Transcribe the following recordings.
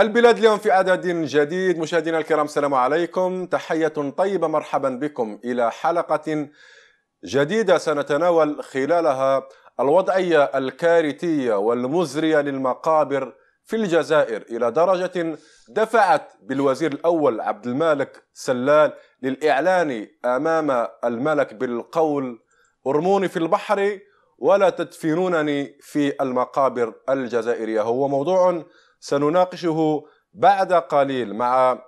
البلاد اليوم في عدد جديد مشاهدينا الكرام السلام عليكم تحية طيبة مرحبا بكم إلى حلقة جديدة سنتناول خلالها الوضعية الكارثية والمزرية للمقابر في الجزائر إلى درجة دفعت بالوزير الأول عبد المالك سلال للإعلان أمام الملك بالقول ارموني في البحر ولا تدفنونني في المقابر الجزائرية هو موضوع سنناقشه بعد قليل مع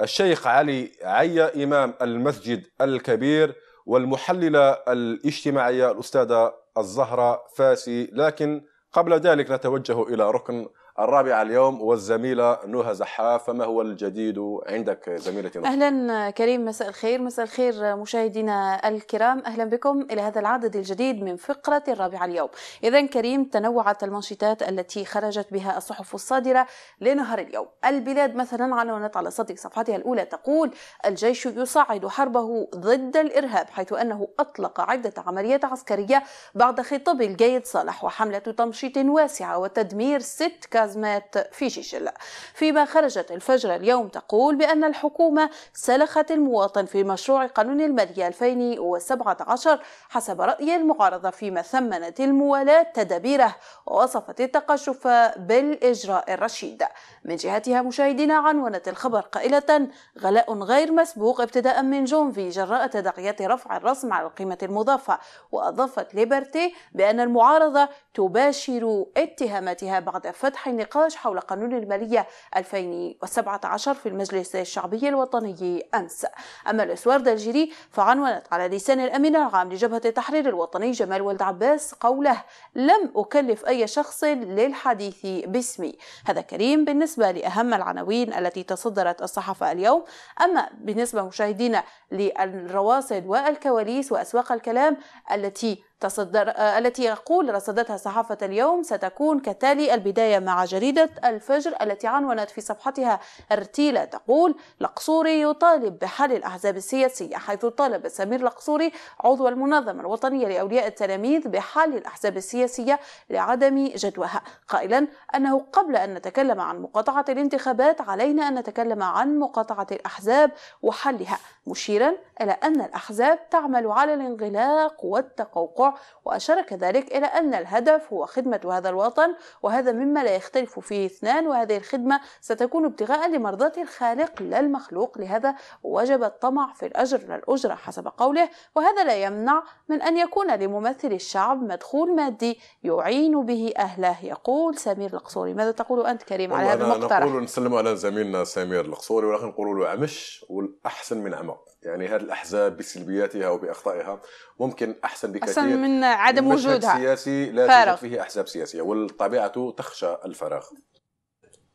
الشيخ علي عيا إمام المسجد الكبير والمحللة الاجتماعية الأستاذة الزهرة فاسي لكن قبل ذلك نتوجه إلى ركن الرابعة اليوم والزميلة نهى زحاف فما هو الجديد عندك زميلتي نهى أهلا كريم مساء الخير مساء الخير مشاهدينا الكرام أهلا بكم إلى هذا العدد الجديد من فقرة الرابعة اليوم إذا كريم تنوعت المنشطات التي خرجت بها الصحف الصادرة لنهار اليوم البلاد مثلا عنونت على صدر صفحتها الأولى تقول الجيش يصعد حربه ضد الإرهاب حيث أنه أطلق عدة عمليات عسكرية بعد خطاب الجيد صالح وحملة تمشيط واسعة وتدمير ست كار الازمات في جيجل فيما خرجت الفجر اليوم تقول بان الحكومه سلخت المواطن في مشروع قانون الماليه 2017 حسب راي المعارضه فيما ثمنت الموالاه تدابيره ووصفت التقشف بالاجراء الرشيد من جهتها مشاهدينا عنونت الخبر قائله غلاء غير مسبوق ابتداء من جونفي جراء تداعيات رفع الرسم على القيمه المضافه واضافت ليبرتي بان المعارضه تباشر اتهاماتها بعد فتح النقاش حول قانون المالية 2017 في المجلس الشعبي الوطني أمس أما الأسوار دالجيري فعنونت على لسان الأمين العام لجبهة التحرير الوطني جمال ولد عباس قوله لم أكلف أي شخص للحديث باسمي هذا كريم بالنسبة لأهم العناوين التي تصدرت الصحافة اليوم أما بالنسبة مشاهدينا للرواسد والكواليس وأسواق الكلام التي تصدر آه، التي يقول رصدتها صحافة اليوم ستكون كتالي البداية مع جريدة الفجر التي عنونت في صفحتها ارتيلة تقول لقصوري يطالب بحل الأحزاب السياسية حيث طالب سمير لقصوري عضو المنظمة الوطنية لأولياء التلاميذ بحل الأحزاب السياسية لعدم جدواها قائلا أنه قبل أن نتكلم عن مقاطعة الانتخابات علينا أن نتكلم عن مقاطعة الأحزاب وحلها مشيرا إلى أن الأحزاب تعمل على الانغلاق والتقوقع وأشار كذلك إلى أن الهدف هو خدمة هذا الوطن وهذا مما لا يختلف فيه اثنان وهذه الخدمة ستكون ابتغاء لمرضاة الخالق لا المخلوق لهذا وجب الطمع في الأجر لا الأجرة حسب قوله وهذا لا يمنع من أن يكون لممثل الشعب مدخول مادي يعين به أهله يقول سمير القصوري ماذا تقول أنت كريم على هذا المقترح؟ نقول نسلم على زميلنا سمير القصوري ولكن نقول له عمش والأحسن من عمى يعني هذه الأحزاب بسلبياتها وبأخطائها ممكن أحسن بكثير من عدم وجودها سياسي لا فارغ. توجد فيه أحزاب سياسية والطبيعة تخشى الفراغ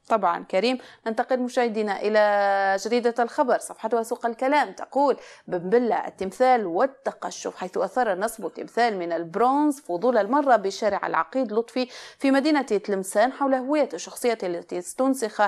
طبعا كريم ننتقل مشاهدينا إلى جريدة الخبر صفحتها سوق الكلام تقول بن التمثال والتقشف حيث أثار نصب تمثال من البرونز فضول المرة بشارع العقيد لطفي في مدينة تلمسان حول هوية الشخصية التي استنسخ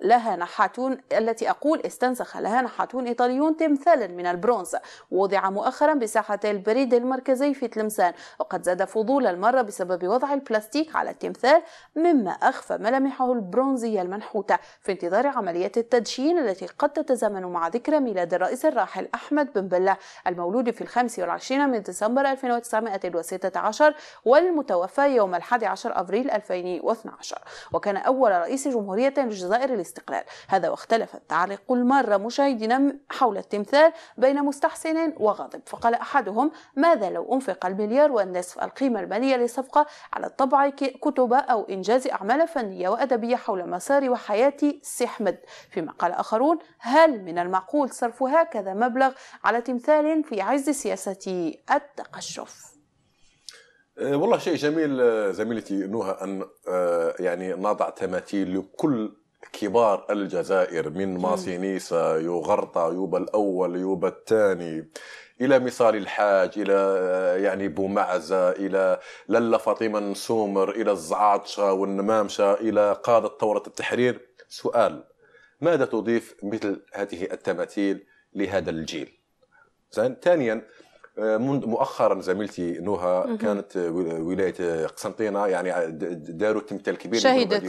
لها نحاتون التي أقول استنسخ لها نحاتون إيطاليون تمثالا من البرونز وضع مؤخرا بساحة البريد المركزي في تلمسان وقد زاد فضول المرة بسبب وضع البلاستيك على التمثال مما أخفى ملامحه البرونزية المنحوتة في انتظار عملية التدشين التي قد تتزامن مع ذكرى ميلاد الرئيس الراحل أحمد بن بلة المولود في الخامس والعشرين من ديسمبر 1916 والمتوفى يوم الحادي عشر أبريل 2012 وكان أول رئيس جمهورية الجزائر الاستقلال هذا واختلف التعليق المرة مشاهدينا حول التمثال بين مستحسن وغاضب فقال أحدهم ماذا لو أنفق المليار والنصف القيمة المالية للصفقة على طبع كتب أو إنجاز أعمال فنية وأدبية حول مسار وحياة سي أحمد فيما قال آخرون هل من المعقول صرف هكذا مبلغ على تمثال في عز سياسة التقشف أه، والله شيء جميل أه، زميلتي نهى ان أه، يعني نضع تماثيل لكل كبار الجزائر من ماسينيسا يوغرطا يوبا الأول يوبا الثاني إلى مصال الحاج إلى يعني بومعزة إلى للا فاطمة نسومر إلى الزعاطشة والنمامشة إلى قادة ثورة التحرير سؤال ماذا تضيف مثل هذه التماثيل لهذا الجيل ثانيا آه، مؤخرا زميلتي نهى كانت آه، ولايه آه، قسنطينه يعني داروا التمثال كبير شهدت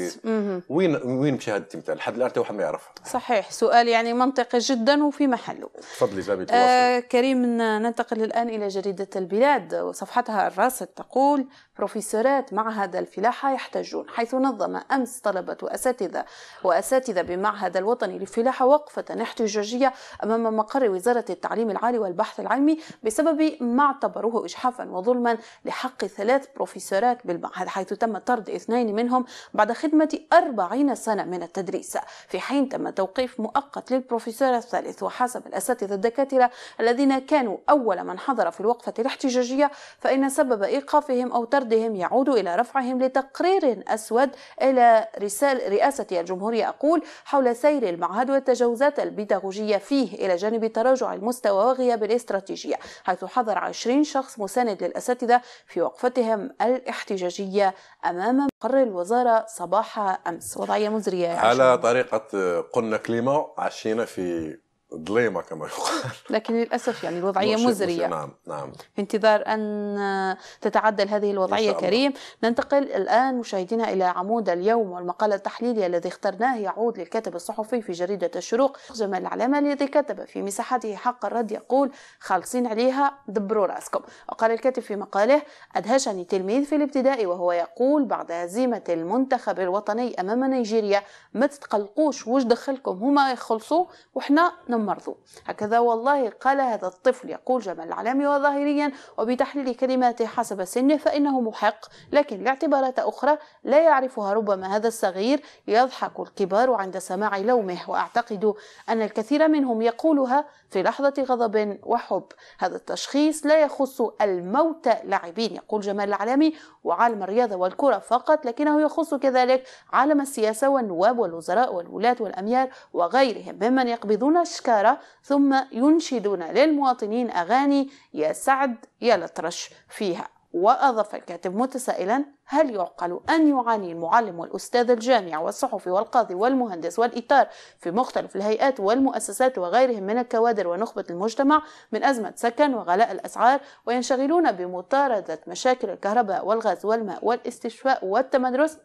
وين وين مشاهد التمثال لحد الان توحد ما يعرف صحيح سؤال يعني منطقي جدا وفي محله تفضلي زميلتي تواصل. آه كريم ننتقل الان الى جريده البلاد وصفحتها الراصد تقول بروفيسورات معهد الفلاحه يحتجون حيث نظم امس طلبه واساتذه واساتذه بمعهد الوطني للفلاحه وقفه احتجاجيه امام مقر وزاره التعليم العالي والبحث العلمي بسبب الطبي ما اعتبروه إجحافا وظلما لحق ثلاث بروفيسورات بالمعهد حيث تم طرد اثنين منهم بعد خدمة أربعين سنة من التدريس في حين تم توقيف مؤقت للبروفيسور الثالث وحسب الأساتذة الدكاترة الذين كانوا أول من حضر في الوقفة الاحتجاجية فإن سبب إيقافهم أو طردهم يعود إلى رفعهم لتقرير أسود إلى رسالة رئاسة الجمهورية أقول حول سير المعهد والتجاوزات البيداغوجية فيه إلى جانب تراجع المستوى وغياب الاستراتيجية حيث حضر 20 شخص مساند للأساتذة في وقفتهم الاحتجاجية أمام مقر الوزارة صباح أمس وضعية مزرية على طريقة قلنا كلمة عشينا في ظلامة كما يقال لكن للأسف يعني الوضعية مش مزرية نعم نعم في انتظار أن تتعدل هذه الوضعية كريم ننتقل الآن مشاهدينا إلى عمود اليوم والمقال التحليلي الذي اخترناه يعود للكاتب الصحفي في جريدة الشروق جمال العلامة الذي كتب في مساحته حق الرد يقول خالصين عليها دبروا راسكم وقال الكاتب في مقاله أدهشني تلميذ في الابتدائي وهو يقول بعد هزيمة المنتخب الوطني أمام نيجيريا ما تتقلقوش وش دخلكم هما يخلصوا وحنا مرضو هكذا والله قال هذا الطفل يقول جمال العلامي وظاهريا وبتحليل كلماته حسب سنه فإنه محق لكن لاعتبارات أخرى لا يعرفها ربما هذا الصغير يضحك الكبار عند سماع لومه وأعتقد أن الكثير منهم يقولها في لحظة غضب وحب هذا التشخيص لا يخص الموت لاعبين يقول جمال العلامي وعالم الرياضة والكرة فقط لكنه يخص كذلك عالم السياسة والنواب والوزراء والولاة والأميال وغيرهم ممن يقبضون أشكال تذكارة ثم ينشدون للمواطنين أغاني يا سعد يا لطرش فيها وأضاف الكاتب متسائلا هل يعقل أن يعاني المعلم والأستاذ الجامع والصحفي والقاضي والمهندس والإطار في مختلف الهيئات والمؤسسات وغيرهم من الكوادر ونخبة المجتمع من أزمة سكن وغلاء الأسعار وينشغلون بمطاردة مشاكل الكهرباء والغاز والماء والاستشفاء والتمدرس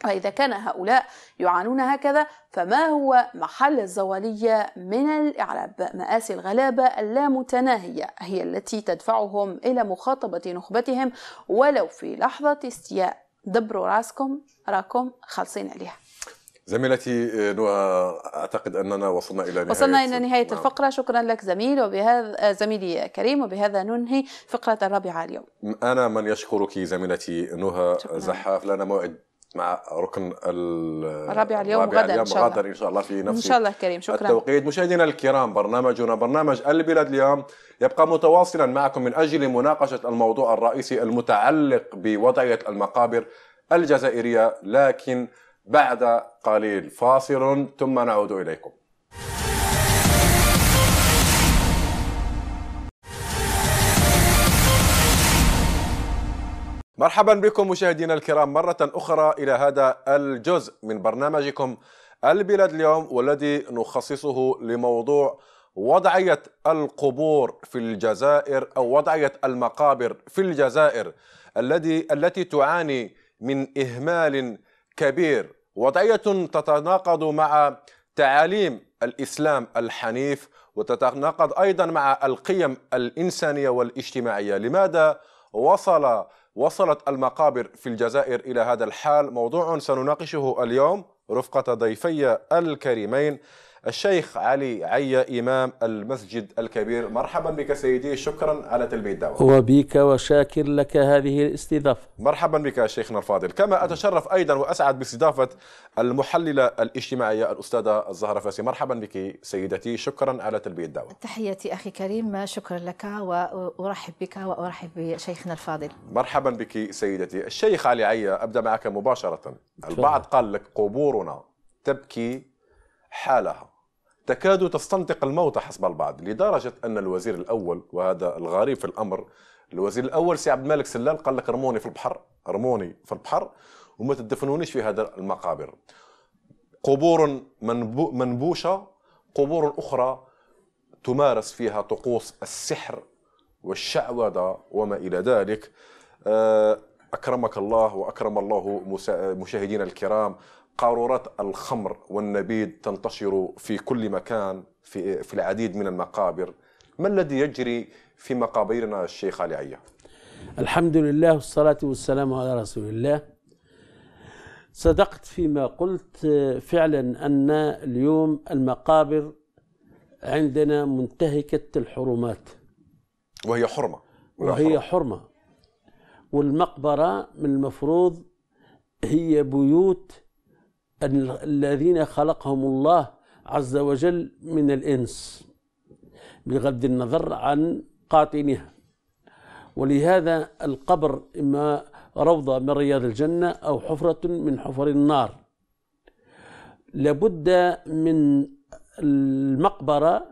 فإذا كان هؤلاء يعانون هكذا فما هو محل الزوالية من الإعراب مآسي الغلابة اللامتناهية هي التي تدفعهم إلى مخاطبة نخبتهم ولو في لحظة استياء دبروا راسكم راكم خالصين عليها زميلتي آه، نوى اعتقد اننا وصلنا الى نهايه وصلنا الى نهايه نعم. الفقره شكرا لك زميل وبهذا آه، زميلي كريم وبهذا ننهي فقره الرابعه اليوم انا من يشكرك زميلتي نهى زحاف لنا موعد مع ركن الرابع اليوم الرابع غدا اليوم إن شاء غدا إن شاء الله في نفس إن شاء الله كريم شكرا التوقيت مشاهدينا الكرام برنامجنا برنامج البلاد اليوم يبقى متواصلا معكم من أجل مناقشة الموضوع الرئيسي المتعلق بوضعية المقابر الجزائرية لكن بعد قليل فاصل ثم نعود إليكم مرحبا بكم مشاهدينا الكرام مرة أخرى إلى هذا الجزء من برنامجكم البلاد اليوم والذي نخصصه لموضوع وضعية القبور في الجزائر أو وضعية المقابر في الجزائر الذي التي تعاني من إهمال كبير وضعية تتناقض مع تعاليم الإسلام الحنيف وتتناقض أيضا مع القيم الإنسانية والاجتماعية لماذا وصل وصلت المقابر في الجزائر إلى هذا الحال موضوع سنناقشه اليوم رفقة ضيفي الكريمين الشيخ علي عيا إمام المسجد الكبير مرحبا بك سيدي شكرا على تلبية الدعوة وبك وشاكر لك هذه الاستضافة مرحبا بك شيخنا الفاضل كما أتشرف أيضا وأسعد باستضافة المحللة الاجتماعية الأستاذة الزهرة فاسي مرحبا بك سيدتي شكرا على تلبية الدعوة تحياتي أخي كريم شكرا لك وأرحب بك وأرحب بشيخنا الفاضل مرحبا بك سيدتي الشيخ علي عيا أبدأ معك مباشرة البعض قال لك قبورنا تبكي حالها تكاد تستنطق الموت حسب البعض لدرجة أن الوزير الأول وهذا الغريب في الأمر الوزير الأول سي عبد الملك سلال قال لك رموني في البحر رموني في البحر وما تدفنونيش في هذا المقابر قبور منبوشة قبور أخرى تمارس فيها طقوس السحر والشعوذة وما إلى ذلك آه، أكرمك الله وأكرم الله مشاهدينا الكرام قارورات الخمر والنبيذ تنتشر في كل مكان في, في العديد من المقابر ما الذي يجري في مقابرنا الشيخ علي عيا الحمد لله والصلاة والسلام على رسول الله صدقت فيما قلت آه، فعلا أن اليوم المقابر عندنا منتهكة الحرمات وهي حرمة وهي حرمة والمقبرة من المفروض هي بيوت الذين خلقهم الله عز وجل من الإنس بغض النظر عن قاطنها ولهذا القبر إما روضة من رياض الجنة أو حفرة من حفر النار لابد من المقبرة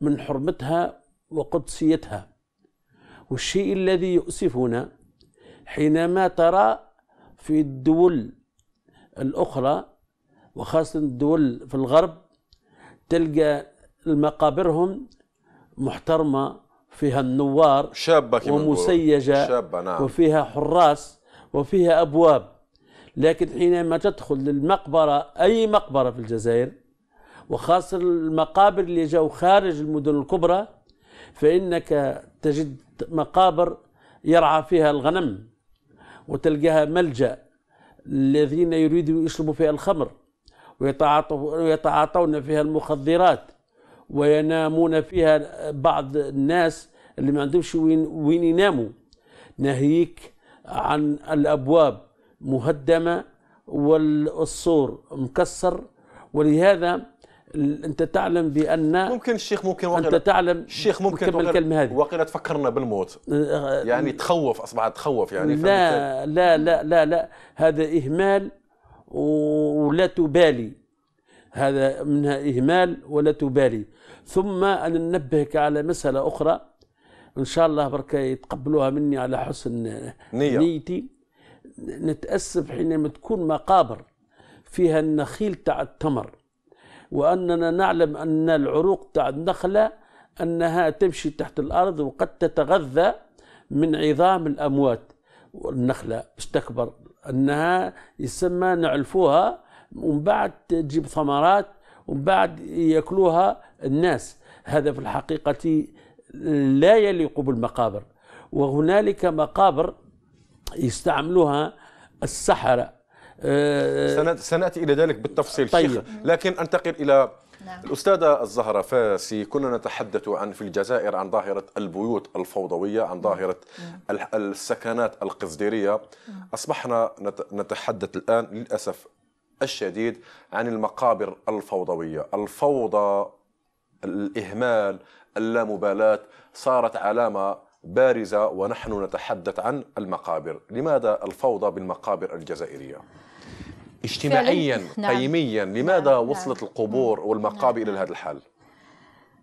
من حرمتها وقدسيتها والشيء الذي يؤسفنا حينما ترى في الدول الأخرى وخاصة الدول في الغرب تلقى المقابرهم محترمة فيها النوار شابة ومسيجة شابة نعم. وفيها حراس وفيها أبواب لكن حينما تدخل للمقبرة أي مقبرة في الجزائر وخاصة المقابر اللي جاءوا خارج المدن الكبرى فإنك تجد مقابر يرعى فيها الغنم وتلقاها ملجأ للذين يريدوا يشربوا فيها الخمر ويتعاطون فيها المخدرات وينامون فيها بعض الناس اللي ما عندهمش وين, وين يناموا ناهيك عن الابواب مهدمه والسور مكسر ولهذا انت تعلم بان ممكن الشيخ ممكن وقيلة انت تعلم الشيخ ممكن تكمل الكلمه هذه وقيلة تفكرنا بالموت أه، أه، يعني تخوف اصبحت تخوف يعني لا لا لا لا لا هذا اهمال ولا تبالي هذا منها اهمال ولا تبالي ثم انا ننبهك على مساله اخرى ان شاء الله بركا يتقبلوها مني على حسن نية. نيتي نتاسف حينما تكون مقابر فيها النخيل تاع التمر وأننا نعلم أن العروق تاع النخلة أنها تمشي تحت الأرض وقد تتغذى من عظام الأموات والنخلة باش تكبر أنها يسمى نعلفوها ومن بعد تجيب ثمرات ومن بعد ياكلوها الناس هذا في الحقيقة لا يليق بالمقابر وهنالك مقابر يستعملوها السحرة آه، سناتي الى ذلك بالتفصيل طيب. شيخ لكن انتقل الى نعم. الأستاذة الزهرة فاسي كنا نتحدث عن في الجزائر عن ظاهرة البيوت الفوضوية عن نعم. ظاهرة نعم. السكنات القصديرية نعم. أصبحنا نتحدث الآن للأسف الشديد عن المقابر الفوضوية الفوضى الإهمال اللامبالاة صارت علامة بارزة ونحن نتحدث عن المقابر لماذا الفوضى بالمقابر الجزائرية؟ اجتماعيا نعم. قيميا لماذا نعم. نعم. وصلت القبور والمقابر نعم. إلى نعم. هذا الحال؟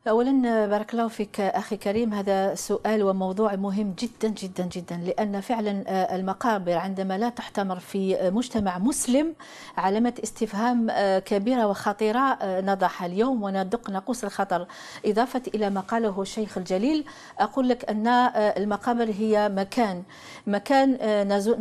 أولا بارك الله فيك أخي كريم هذا سؤال وموضوع مهم جدا جدا جدا لأن فعلا آه، المقابر عندما لا تحتمر في مجتمع مسلم علامة استفهام آه، كبيرة وخطيرة آه، نضح اليوم وندق نقص الخطر إضافة إلى ما قاله الشيخ الجليل أقول لك أن المقابر هي مكان مكان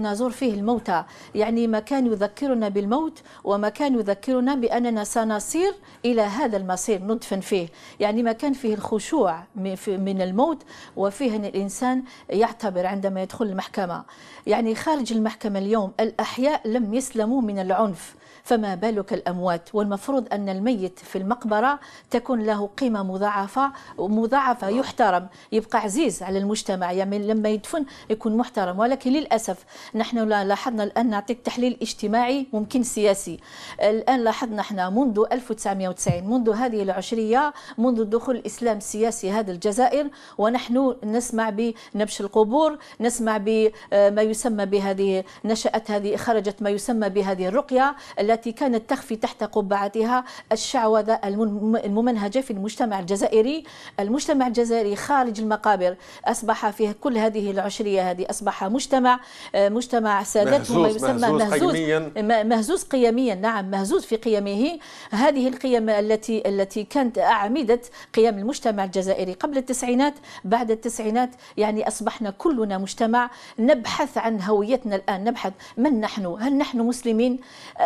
نزور فيه الموتى يعني مكان يذكرنا بالموت ومكان يذكرنا بأننا سنصير إلى هذا المصير ندفن فيه يعني مكان فيه الخشوع من الموت وفيه أن الإنسان يعتبر عندما يدخل المحكمة يعني خارج المحكمة اليوم الأحياء لم يسلموا من العنف فما بالك الأموات والمفروض أن الميت في المقبرة تكون له قيمة مضاعفة مضاعفة يحترم يبقى عزيز على المجتمع يعني لما يدفن يكون محترم ولكن للأسف نحن لاحظنا الآن نعطيك تحليل اجتماعي ممكن سياسي الآن لاحظنا احنا منذ 1990 منذ هذه العشرية منذ دخول الإسلام السياسي هذا الجزائر ونحن نسمع بنبش القبور نسمع بما يسمى بهذه نشأت هذه خرجت ما يسمى بهذه الرقية التي كانت تخفي تحت قبعتها الشعوذة الممنهجة في المجتمع الجزائري المجتمع الجزائري خارج المقابر أصبح فيه كل هذه العشرية هذه أصبح مجتمع آه، مجتمع سادته ما يسمى مهزوز, مهزوز قيميا مهزوز قيميا نعم مهزوز في قيمه هذه القيم التي التي كانت أعمدة قيم المجتمع الجزائري قبل التسعينات بعد التسعينات يعني أصبحنا كلنا مجتمع نبحث عن هويتنا الآن نبحث من نحن هل نحن مسلمين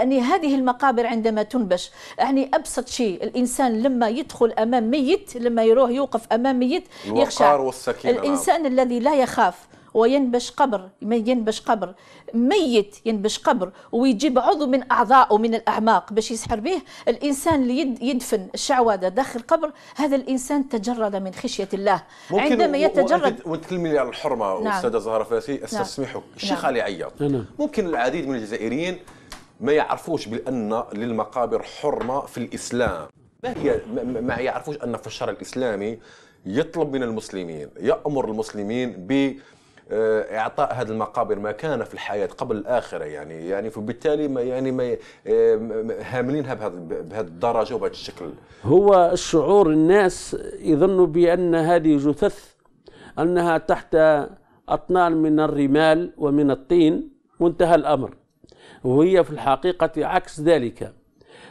نهاية يعني هذه المقابر عندما تنبش يعني ابسط شيء الانسان لما يدخل امام ميت لما يروح يوقف امام ميت يخشى والسكينة نعم. الانسان نعم. الذي لا يخاف وينبش قبر ينبش قبر ميت ينبش قبر ويجيب عضو من اعضائه من الاعماق باش يسحر به الانسان اللي يدفن الشعوذه داخل القبر هذا الانسان تجرد من خشيه الله عندما يتجرد وتكلمي تكلمي على الحرمه نعم. استاذه زهره فاسي نعم. استسمحك الشيخ نعم. علي عياض ممكن العديد من الجزائريين ما يعرفوش بأن للمقابر حرمة في الإسلام ما هي ما يعرفوش أن في الشرع الإسلامي يطلب من المسلمين يأمر المسلمين ب آه، اعطاء هذه المقابر مكانه في الحياه قبل الاخره يعني يعني فبالتالي ما يعني ما آه، هاملينها بهذا بهذه الدرجه وبهذا الشكل هو الشعور الناس يظنوا بان هذه جثث انها تحت اطنان من الرمال ومن الطين وانتهى الامر وهي في الحقيقة عكس ذلك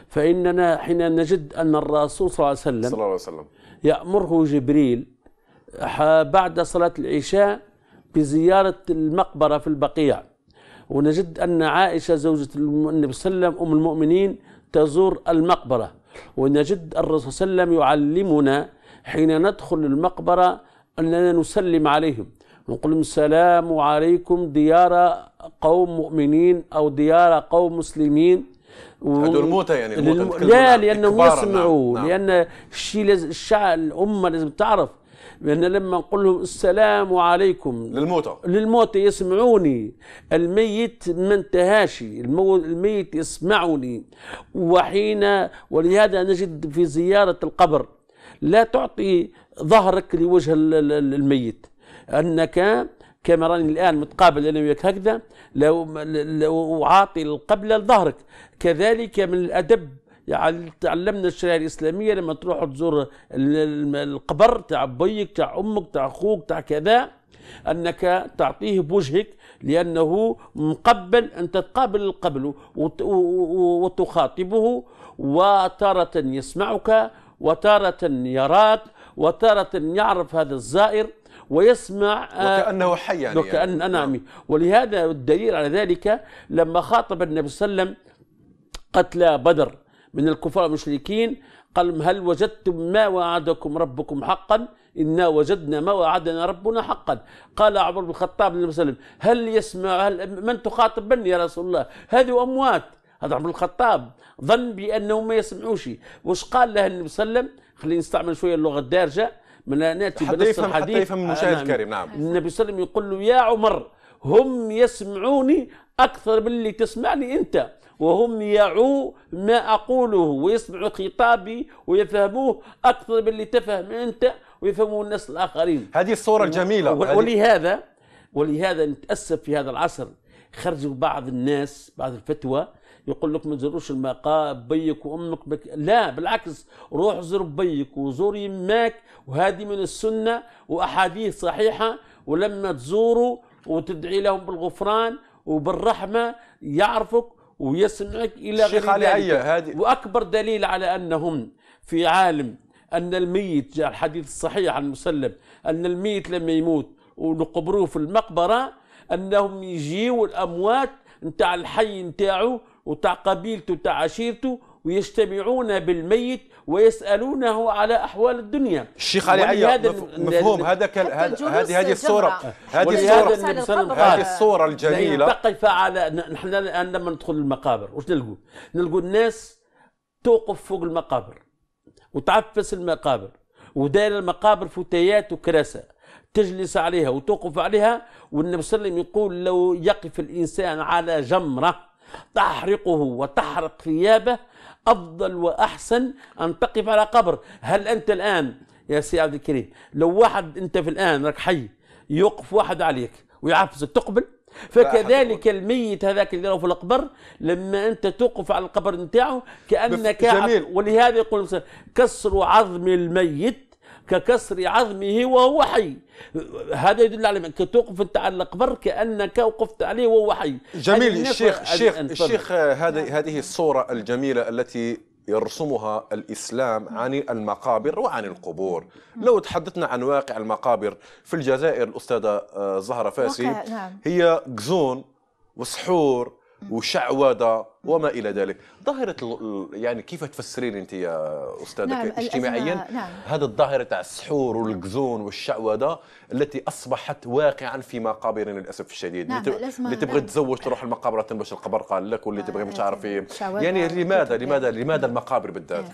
فإننا حين نجد أن الرسول صلى الله عليه وسلم, صلى الله عليه وسلم يأمره جبريل بعد صلاة العشاء بزيارة المقبرة في البقيع ونجد أن عائشة زوجة النبي صلى الله عليه وسلم أم المؤمنين تزور المقبرة ونجد الرسول صلى الله عليه وسلم يعلمنا حين ندخل المقبرة أننا نسلم عليهم نقول السلام عليكم ديار قوم مؤمنين أو ديار قوم مسلمين و... هدول الموتى يعني للم... لا لأنهم يسمعوا نعم،, نعم. لأن الشيء لازم الشعب الأمة لازم تعرف لأن لما نقول لهم السلام عليكم للموتى للموتى يسمعوني الميت ما انتهاش المو... الميت يسمعني وحين ولهذا نجد في زيارة القبر لا تعطي ظهرك لوجه الميت أنك كما راني الان متقابل انا وياك هكذا لو لو وعاطي القبله لظهرك كذلك من الادب يعني تعلمنا الشريعه الاسلاميه لما تروح تزور القبر تاع بيك تاع امك تاع اخوك تاع كذا انك تعطيه بوجهك لانه مقبل ان تتقابل القبل وتخاطبه وتاره يسمعك وتاره يراك وتاره يعرف هذا الزائر ويسمع آه، وكأنه حي يعني, يعني. وكأن يعني. نعم ولهذا الدليل على ذلك لما خاطب النبي صلى الله عليه وسلم قتلى بدر من الكفار المشركين قال هل وجدتم ما وعدكم ربكم حقا إنا وجدنا ما وعدنا ربنا حقا قال عمر بن الخطاب للنبي صلى الله عليه وسلم هل يسمع هل من تخاطب مني يا رسول الله هذه أموات هذا عمر الخطاب ظن بأنهم ما يسمعوش وش قال له النبي صلى الله عليه وسلم خلينا نستعمل شوية اللغة الدارجة من ناتي بنص الحديث حتى يفهم آه، المشاهد نعم. الكريم نعم النبي صلى الله عليه وسلم يقول له يا عمر هم يسمعوني اكثر من اللي تسمعني انت وهم يعو ما اقوله ويسمعوا خطابي ويفهموه اكثر من اللي تفهم انت ويفهموه الناس الاخرين هذه الصوره الجميله ولهذا ولهذا نتاسف في هذا العصر خرجوا بعض الناس بعض الفتوى يقول لك ما تزوروش المقا بيك وامك بك لا بالعكس روح زور بيك وزور يماك وهذه من السنه واحاديث صحيحه ولما تزوروا وتدعي لهم بالغفران وبالرحمه يعرفك ويسمعك الى غير ذلك هذه واكبر دليل على انهم في عالم ان الميت جاء الحديث الصحيح عن المسلم ان الميت لما يموت ونقبروه في المقبره انهم يجيوا الاموات نتاع الحي نتاعو وتاع قبيلته وتاع عشيرته ويجتمعون بالميت ويسالونه على احوال الدنيا الشيخ علي عيا مفهوم هذا هذه هذه الصوره هذه الصوره هذه الصوره الجميله تقف على نحن الان لما ندخل المقابر وش نلقوا؟ نلقوا الناس توقف فوق المقابر وتعفس المقابر وداير المقابر فتيات وكراسي تجلس عليها وتوقف عليها والنبي صلى الله عليه وسلم يقول لو يقف الانسان على جمره تحرقه وتحرق ثيابه أفضل وأحسن أن تقف على قبر هل أنت الآن يا سي عبد الكريم لو واحد أنت في الآن راك حي يقف واحد عليك ويعفزك تقبل فكذلك الميت هذاك اللي راه في القبر لما انت توقف على القبر نتاعه كانك ولهذا يقول كسر عظم الميت ككسر عظمه وهو حي هذا يدل على انك توقف انت على القبر كانك وقفت عليه وهو حي جميل الشيخ الشيخ الشيخ آه، هذه نعم. هذه الصوره الجميله التي يرسمها الإسلام عن المقابر وعن القبور لو تحدثنا عن واقع المقابر في الجزائر الأستاذة آه، زهرة فاسي نعم. هي جزون وسحور وشعوذة وما إلى ذلك ظاهرة يعني كيف تفسرين أنت يا أستاذة نعم اجتماعيا نعم. هذا الظاهرة تاع السحور والقزون والشعوذة التي أصبحت واقعا في مقابرنا للأسف الشديد نعم اللي تبغي نعم. تزوج تروح المقابر تنبش القبر قال لك واللي آه، تبغي مش عارف إيه. يعني لماذا لماذا لماذا نعم. المقابر بالذات نعم.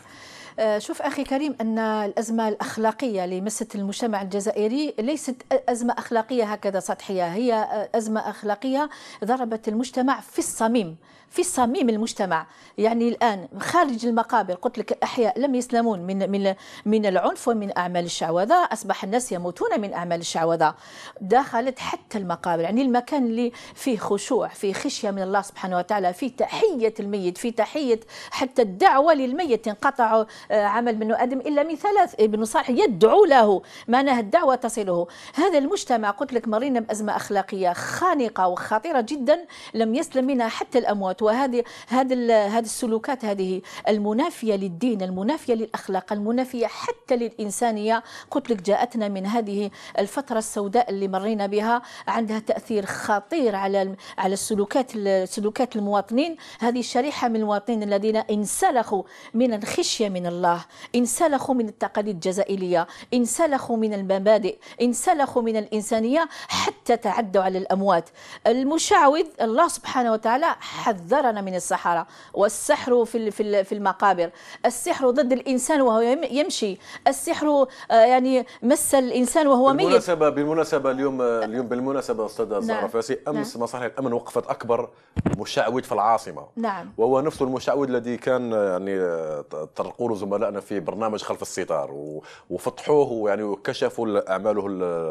آه، شوف أخي كريم أن الأزمة الأخلاقية اللي مست المجتمع الجزائري ليست أزمة أخلاقية هكذا سطحية هي أزمة أخلاقية ضربت المجتمع في الصميم في صميم المجتمع يعني الآن خارج المقابر قلت لك الأحياء لم يسلمون من من من العنف ومن أعمال الشعوذة أصبح الناس يموتون من أعمال الشعوذة دخلت حتى المقابر يعني المكان اللي فيه خشوع فيه خشية من الله سبحانه وتعالى فيه تحية الميت فيه تحية حتى الدعوة للميت انقطع آه، عمل بنو آدم إلا من ثلاث ابن آه، صالح يدعو له معناها الدعوة تصله هذا المجتمع قلت لك مرينا بأزمة أخلاقية خانقة وخطيرة جدا لم يسلم منها حتى الأموات وهذه هذه هذه السلوكات هذه المنافيه للدين المنافيه للاخلاق المنافيه حتى للانسانيه قلت لك جاءتنا من هذه الفتره السوداء اللي مرينا بها عندها تاثير خطير على على السلوكات سلوكات المواطنين هذه شريحه من المواطنين الذين انسلخوا من الخشيه من الله انسلخوا من التقاليد الجزائريه انسلخوا من المبادئ انسلخوا من الانسانيه حتى تعدوا على الاموات المشعوذ الله سبحانه وتعالى حذر حذرنا من السحرة والسحر في في المقابر السحر ضد الإنسان وهو يمشي السحر آه، يعني مس الإنسان وهو ميت بالمناسبة بالمناسبة اليوم اليوم بالمناسبة أستاذ نعم. زهرة فاسي نعم. أمس نعم. مصالح الأمن وقفت أكبر مشعوذ في العاصمة نعم وهو نفس المشعوذ الذي كان يعني طرقوا له زملائنا في برنامج خلف الستار وفتحوه يعني وكشفوا أعماله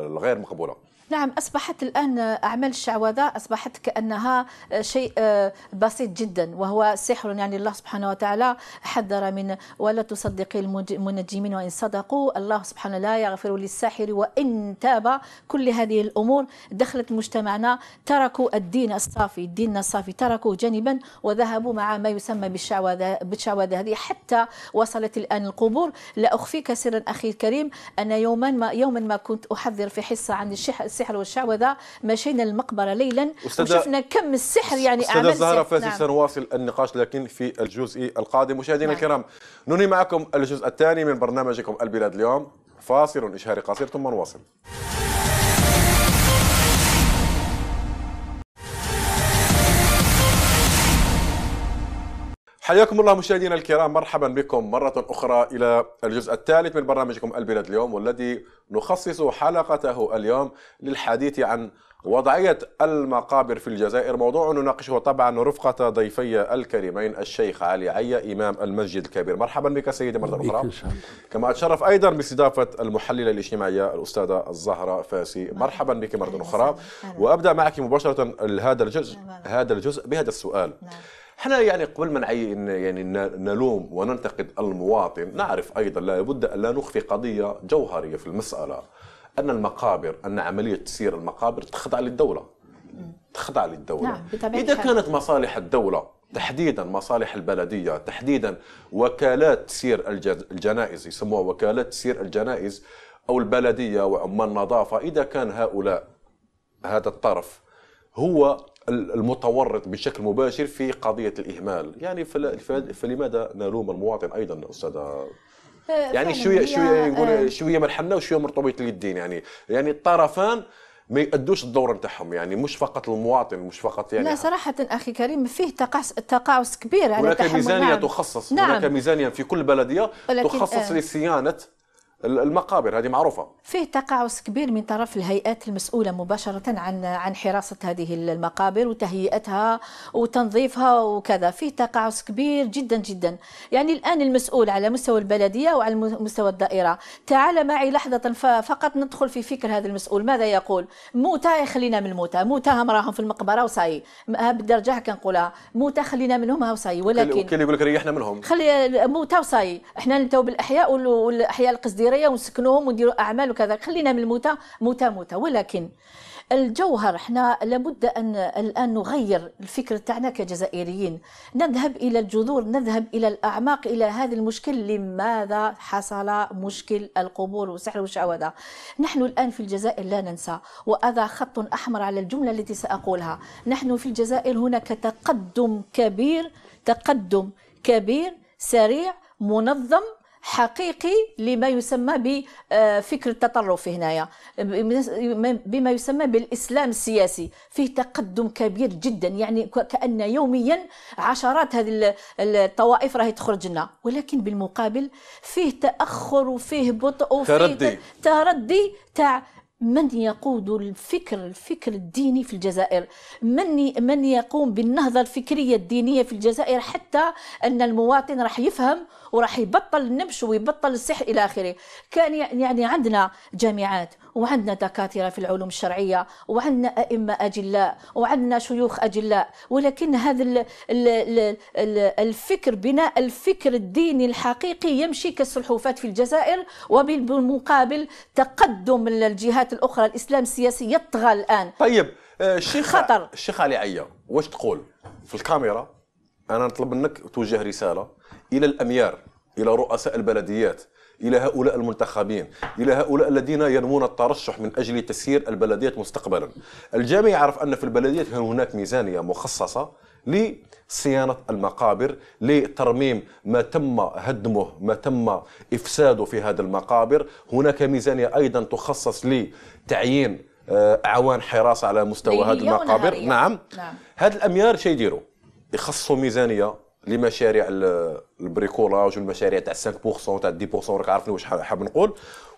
الغير مقبولة نعم أصبحت الآن أعمال الشعوذة أصبحت كأنها شيء آه، بسيط جدا وهو سحر يعني الله سبحانه وتعالى حذر من ولا تصدقي المنجمين وإن صدقوا الله سبحانه لا يغفر للساحر وإن تاب كل هذه الأمور دخلت مجتمعنا تركوا الدين الصافي الدين الصافي تركوا جانبا وذهبوا مع ما يسمى بالشعوذة بالشعوذة هذه حتى وصلت الآن القبور لا أخفيك سرا أخي الكريم أنا يوما ما يوما ما كنت أحذر في حصة عن السحر والشعوذة مشينا المقبرة ليلا وشفنا كم السحر يعني أعمال نعم. سنواصل النقاش لكن في الجزء القادم مشاهدينا نعم. الكرام ننهي معكم الجزء الثاني من برنامجكم البلاد اليوم فاصل إشهاري قصير ثم نواصل حياكم الله مشاهدينا الكرام مرحبا بكم مرة أخرى إلى الجزء الثالث من برنامجكم البلاد اليوم والذي نخصص حلقته اليوم للحديث عن وضعية المقابر في الجزائر موضوع نناقشه طبعا رفقة ضيفي الكريمين الشيخ علي عيا إمام المسجد الكبير مرحبا بك سيدي مرة أخرى كما أتشرف أيضا باستضافة المحللة الاجتماعية الأستاذة الزهرة فاسي مرحبا بك مرة أخرى وأبدأ معك مباشرة هذا الجزء هذا الجزء بهذا السؤال نعم. احنا يعني قبل ما يعني نلوم وننتقد المواطن نعرف ايضا لابد ان لا نخفي قضيه جوهريه في المساله ان المقابر ان عمليه تسيير المقابر تخضع للدوله تخضع للدوله نعم اذا كانت مصالح الدوله تحديدا مصالح البلديه تحديدا وكالات تسيير الجنائز يسموها وكالات تسيير الجنائز او البلديه وعمال النظافه اذا كان هؤلاء هذا الطرف هو المتورط بشكل مباشر في قضيه الاهمال يعني فلماذا نلوم المواطن ايضا استاذ يعني شويه شويه نقول آه، شويه ملحمنا وشويه مرتبط اليدين يعني يعني الطرفان ما يأدوش الدور نتاعهم يعني مش فقط المواطن مش فقط يعني لا صراحة أخي كريم فيه تقاعس تقاعس كبير على هناك ميزانية نعم. تخصص نعم. هناك ميزانية في كل بلدية تخصص آه. لصيانة المقابر هذه معروفه فيه تقاعس كبير من طرف الهيئات المسؤوله مباشره عن عن حراسه هذه المقابر وتهيئتها وتنظيفها وكذا فيه تقاعس كبير جدا جدا يعني الان المسؤول على مستوى البلديه وعلى مستوى الدائره تعال معي لحظه فقط ندخل في فكر هذا المسؤول ماذا يقول موتى خلينا من الموتى موتى هم راهم في المقبره وصاي بالدرجه كنقولها موتى خلينا منهم ها وصاي ولكن كاين يقول لك ريحنا منهم خلي موتى وصاي احنا نتو بالاحياء والاحياء القصدية الدراريه ونسكنوهم ونديروا اعمال وكذا خلينا من الموتى موتى موتى ولكن الجوهر احنا لابد ان الان نغير الفكر تاعنا كجزائريين نذهب الى الجذور نذهب الى الاعماق الى هذا المشكل لماذا حصل مشكل القبور وسحر وشعوذه نحن الان في الجزائر لا ننسى وهذا خط احمر على الجمله التي ساقولها نحن في الجزائر هناك تقدم كبير تقدم كبير سريع منظم حقيقي لما يسمى بفكر آه، التطرف هنايا بما يسمى بالاسلام السياسي فيه تقدم كبير جدا يعني كان يوميا عشرات هذه الطوائف راهي تخرج لنا ولكن بالمقابل فيه تاخر وفيه بطء وفيه تردي تردي تاع من يقود الفكر الفكر الديني في الجزائر من من يقوم بالنهضه الفكريه الدينيه في الجزائر حتى ان المواطن راح يفهم وراح يبطل النبش ويبطل السحر الى اخره كان يعني عندنا جامعات وعندنا دكاتره في العلوم الشرعيه وعندنا ائمه اجلاء وعندنا شيوخ اجلاء ولكن هذا الفكر بناء الفكر الديني الحقيقي يمشي كالسلحفات في الجزائر وبالمقابل تقدم الجهات الاخرى الاسلام السياسي يطغى الان طيب الشيخ آه، خطر الشيخ علي عيا واش تقول في الكاميرا انا نطلب منك توجه رساله إلى الأميار إلى رؤساء البلديات إلى هؤلاء المنتخبين إلى هؤلاء الذين ينمون الترشح من أجل تسيير البلديات مستقبلا الجميع يعرف أن في البلديات هناك ميزانية مخصصة لصيانة المقابر لترميم ما تم هدمه ما تم إفساده في هذا المقابر هناك ميزانية أيضا تخصص لتعيين آه، أعوان حراسة على مستوى هذه المقابر يعني. نعم, نعم. هذه الأميار شيء يديروا يخصصوا ميزانية لمشاريع البريكولاج والمشاريع تاع 5% تاع 10% راك عارفني واش حاب نقول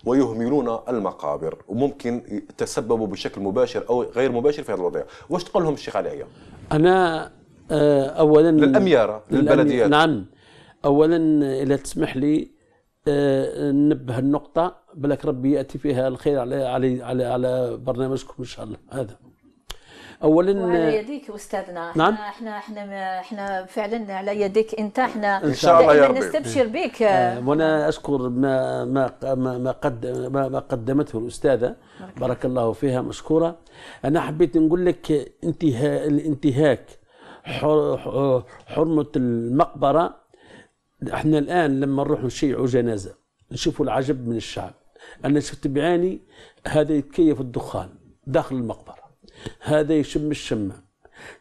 ويهملون المقابر وممكن تسببوا بشكل مباشر او غير مباشر في هذه الوضعيه واش تقول لهم الشيخ علي انا آه، اولا للاميره للبلديات نعم اولا اذا تسمح لي آه، ننبه النقطه بلك ربي ياتي فيها الخير على على على, على برنامجكم ان شاء الله هذا اولا على يديك استاذنا نعم احنا احنا احنا فعلا على يديك انت احنا ان شاء الله يا رب نستبشر بك آه، وانا اشكر ما ما ما قد ما, ما قدمته الاستاذه بارك, بارك الله فيها مشكوره انا حبيت نقول لك انتهاء الانتهاك حرمه المقبره احنا الان لما نروح نشيعوا جنازه نشوفوا العجب من الشعب انا شفت بعيني هذا يتكيف الدخان داخل المقبره هذا يشم الشمة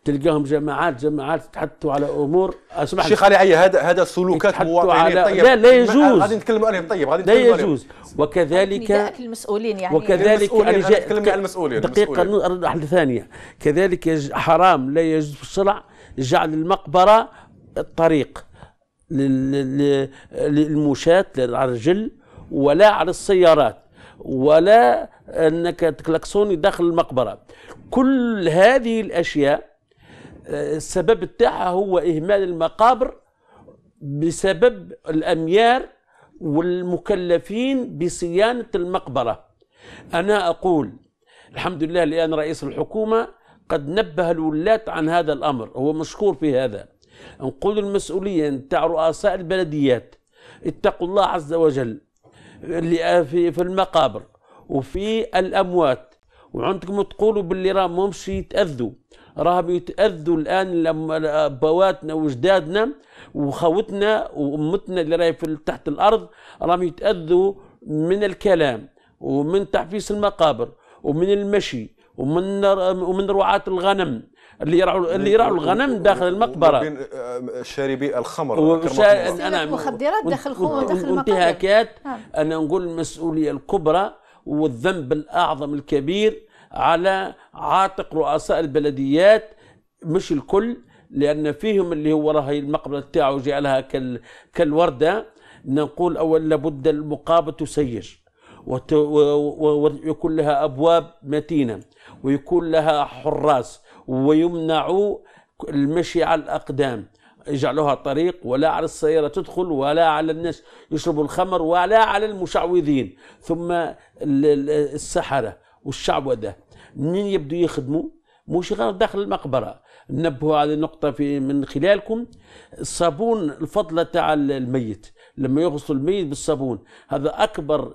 تلقاهم جماعات جماعات يتحدثوا على امور اسمح شيخ علي عيا هذا هذا سلوكات مواطنين طيب لا لا يجوز غادي نتكلم عليهم طيب غادي لا يجوز وكذلك المسؤولين يعني وكذلك المسؤولين جاء... نتكلم على المسؤولين دقيقه واحده ثانيه كذلك حرام لا يجوز في الشرع جعل المقبره الطريق للمشاة للرجل ولا على السيارات ولا انك تكلكسوني داخل المقبره كل هذه الأشياء آه، السبب بتاعها هو إهمال المقابر بسبب الأميار والمكلفين بصيانة المقبرة أنا أقول الحمد لله الآن رئيس الحكومة قد نبه الولاة عن هذا الأمر هو مشكور في هذا نقول المسؤولية نتاع رؤساء البلديات اتقوا الله عز وجل في المقابر وفي الأموات وعندكم تقولوا باللي راه ماهمش يتاذوا راهم يتاذوا الان لما بواتنا وجدادنا وخوتنا وامتنا اللي راهي في تحت الارض راهم يتاذوا من الكلام ومن تحفيس المقابر ومن المشي ومن ومن رعاة الغنم اللي يرعوا اللي يرعوا الغنم داخل المقبره بين آه، شاربي الخمر وشا... نعم. انا مخدرات داخل داخل المقبره انتهاكات نعم. انا نقول المسؤوليه الكبرى والذنب الأعظم الكبير على عاتق رؤساء البلديات مش الكل لأن فيهم اللي هو راهي المقبرة تاعو جعلها كالوردة نقول أولا لابد المقابة تسير ويكون لها أبواب متينة ويكون لها حراس ويمنع المشي على الأقدام يجعلوها طريق ولا على السيارة تدخل ولا على الناس يشربوا الخمر ولا على المشعوذين ثم السحرة والشعوذة منين يبدو يخدموا مش غير داخل المقبرة نبهوا على النقطة في من خلالكم الصابون الفضلة تاع الميت لما يغسلوا الميت بالصابون هذا أكبر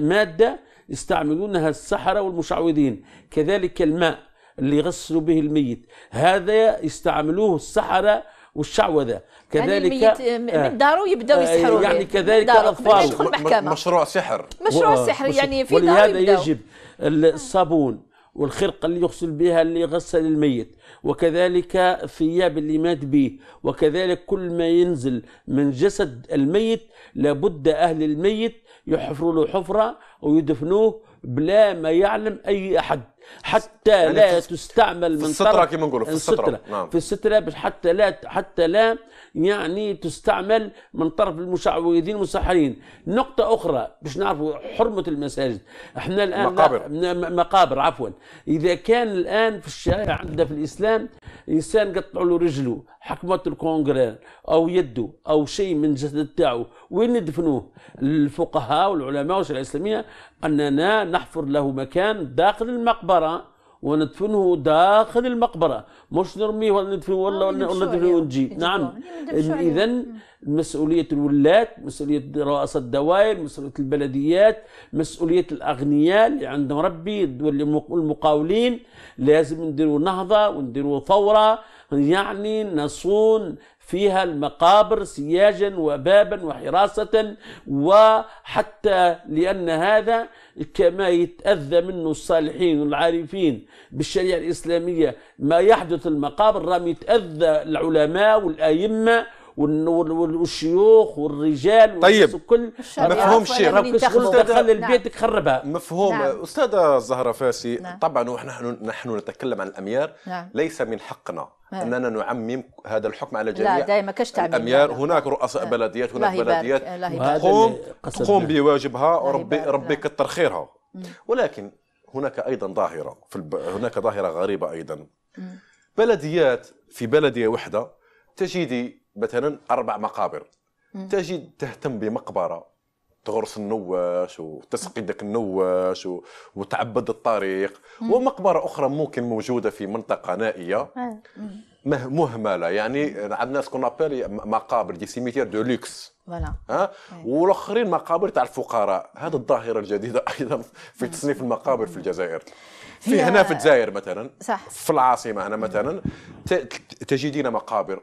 مادة يستعملونها السحرة والمشعوذين كذلك الماء اللي يغسلوا به الميت هذا يستعملوه السحرة والشعوذه يعني كذلك يعني من آه، داره يبداو آه، يسحروا يعني, يعني كذلك الاطفال مشروع سحر مشروع سحر يعني في داره ولهذا يجب الصابون والخرقة اللي يغسل بها اللي يغسل الميت وكذلك ثياب اللي مات به وكذلك كل ما ينزل من جسد الميت لابد أهل الميت يحفروا له حفرة ويدفنوه بلا ما يعلم أي أحد حتى يعني لا تستعمل في السترة كما نقولوا في السترة نعم. في السترة حتى لا حتى لا يعني تستعمل من طرف المشعوذين المسحرين نقطة أخرى باش نعرفوا حرمة المساجد احنا الآن مقابر مقابر عفوا إذا كان الآن في الشارع عندنا في الإسلام إنسان قطعوا له رجله حكمة الكونغرير أو يده أو شيء من جسد تاعه وين ندفنوه الفقهاء والعلماء والشريعة الإسلامية أننا نحفر له مكان داخل المقبرة الحجاره وندفنه داخل المقبره مش نرميه ولا ندفنه ولا آه، ندفنه ونجيب نعم اذا مسؤوليه الولاه مسؤوليه رؤساء الدوائر مسؤوليه البلديات مسؤوليه الاغنياء اللي عندهم ربي والمقاولين لازم نديروا نهضه ونديروا ثوره يعني نصون فيها المقابر سياجا وبابا وحراسة وحتى لأن هذا كما يتأذى منه الصالحين والعارفين بالشريعة الإسلامية ما يحدث المقابر رام يتأذى العلماء والأئمة والشيوخ والرجال طيب كل مفهوم شيء دخل نعم. البيت خربها مفهوم نعم. استاذه زهره فاسي نعم. طبعا ونحن نحن نتكلم عن الاميار نعم. ليس من حقنا إيه. اننا نعمم هذا الحكم على جميع لا دائما كاش تعميم الاميال هناك رؤساء بلديات هناك بلديات تقوم تقوم بواجبها وربي ربي كتر خيرها ولكن هناك ايضا ظاهره في الب... هناك ظاهره غريبه ايضا بلديات في بلديه وحده تجدي مثلا اربع مقابر تجد تهتم بمقبره تغرس النواش وتسقي ذاك النواش وتعبد الطريق ومقبره اخرى ممكن موجوده في منطقه نائيه آه. مهمله يعني عندنا سكون ابل مقابر دي سيميتير دو لوكس فوالا ها إيه. والاخرين مقابر تاع الفقراء هذه الظاهره الجديده ايضا في تصنيف المقابر في الجزائر في هنا في الجزائر مثلا صح في العاصمه هنا مثلا تجدين مقابر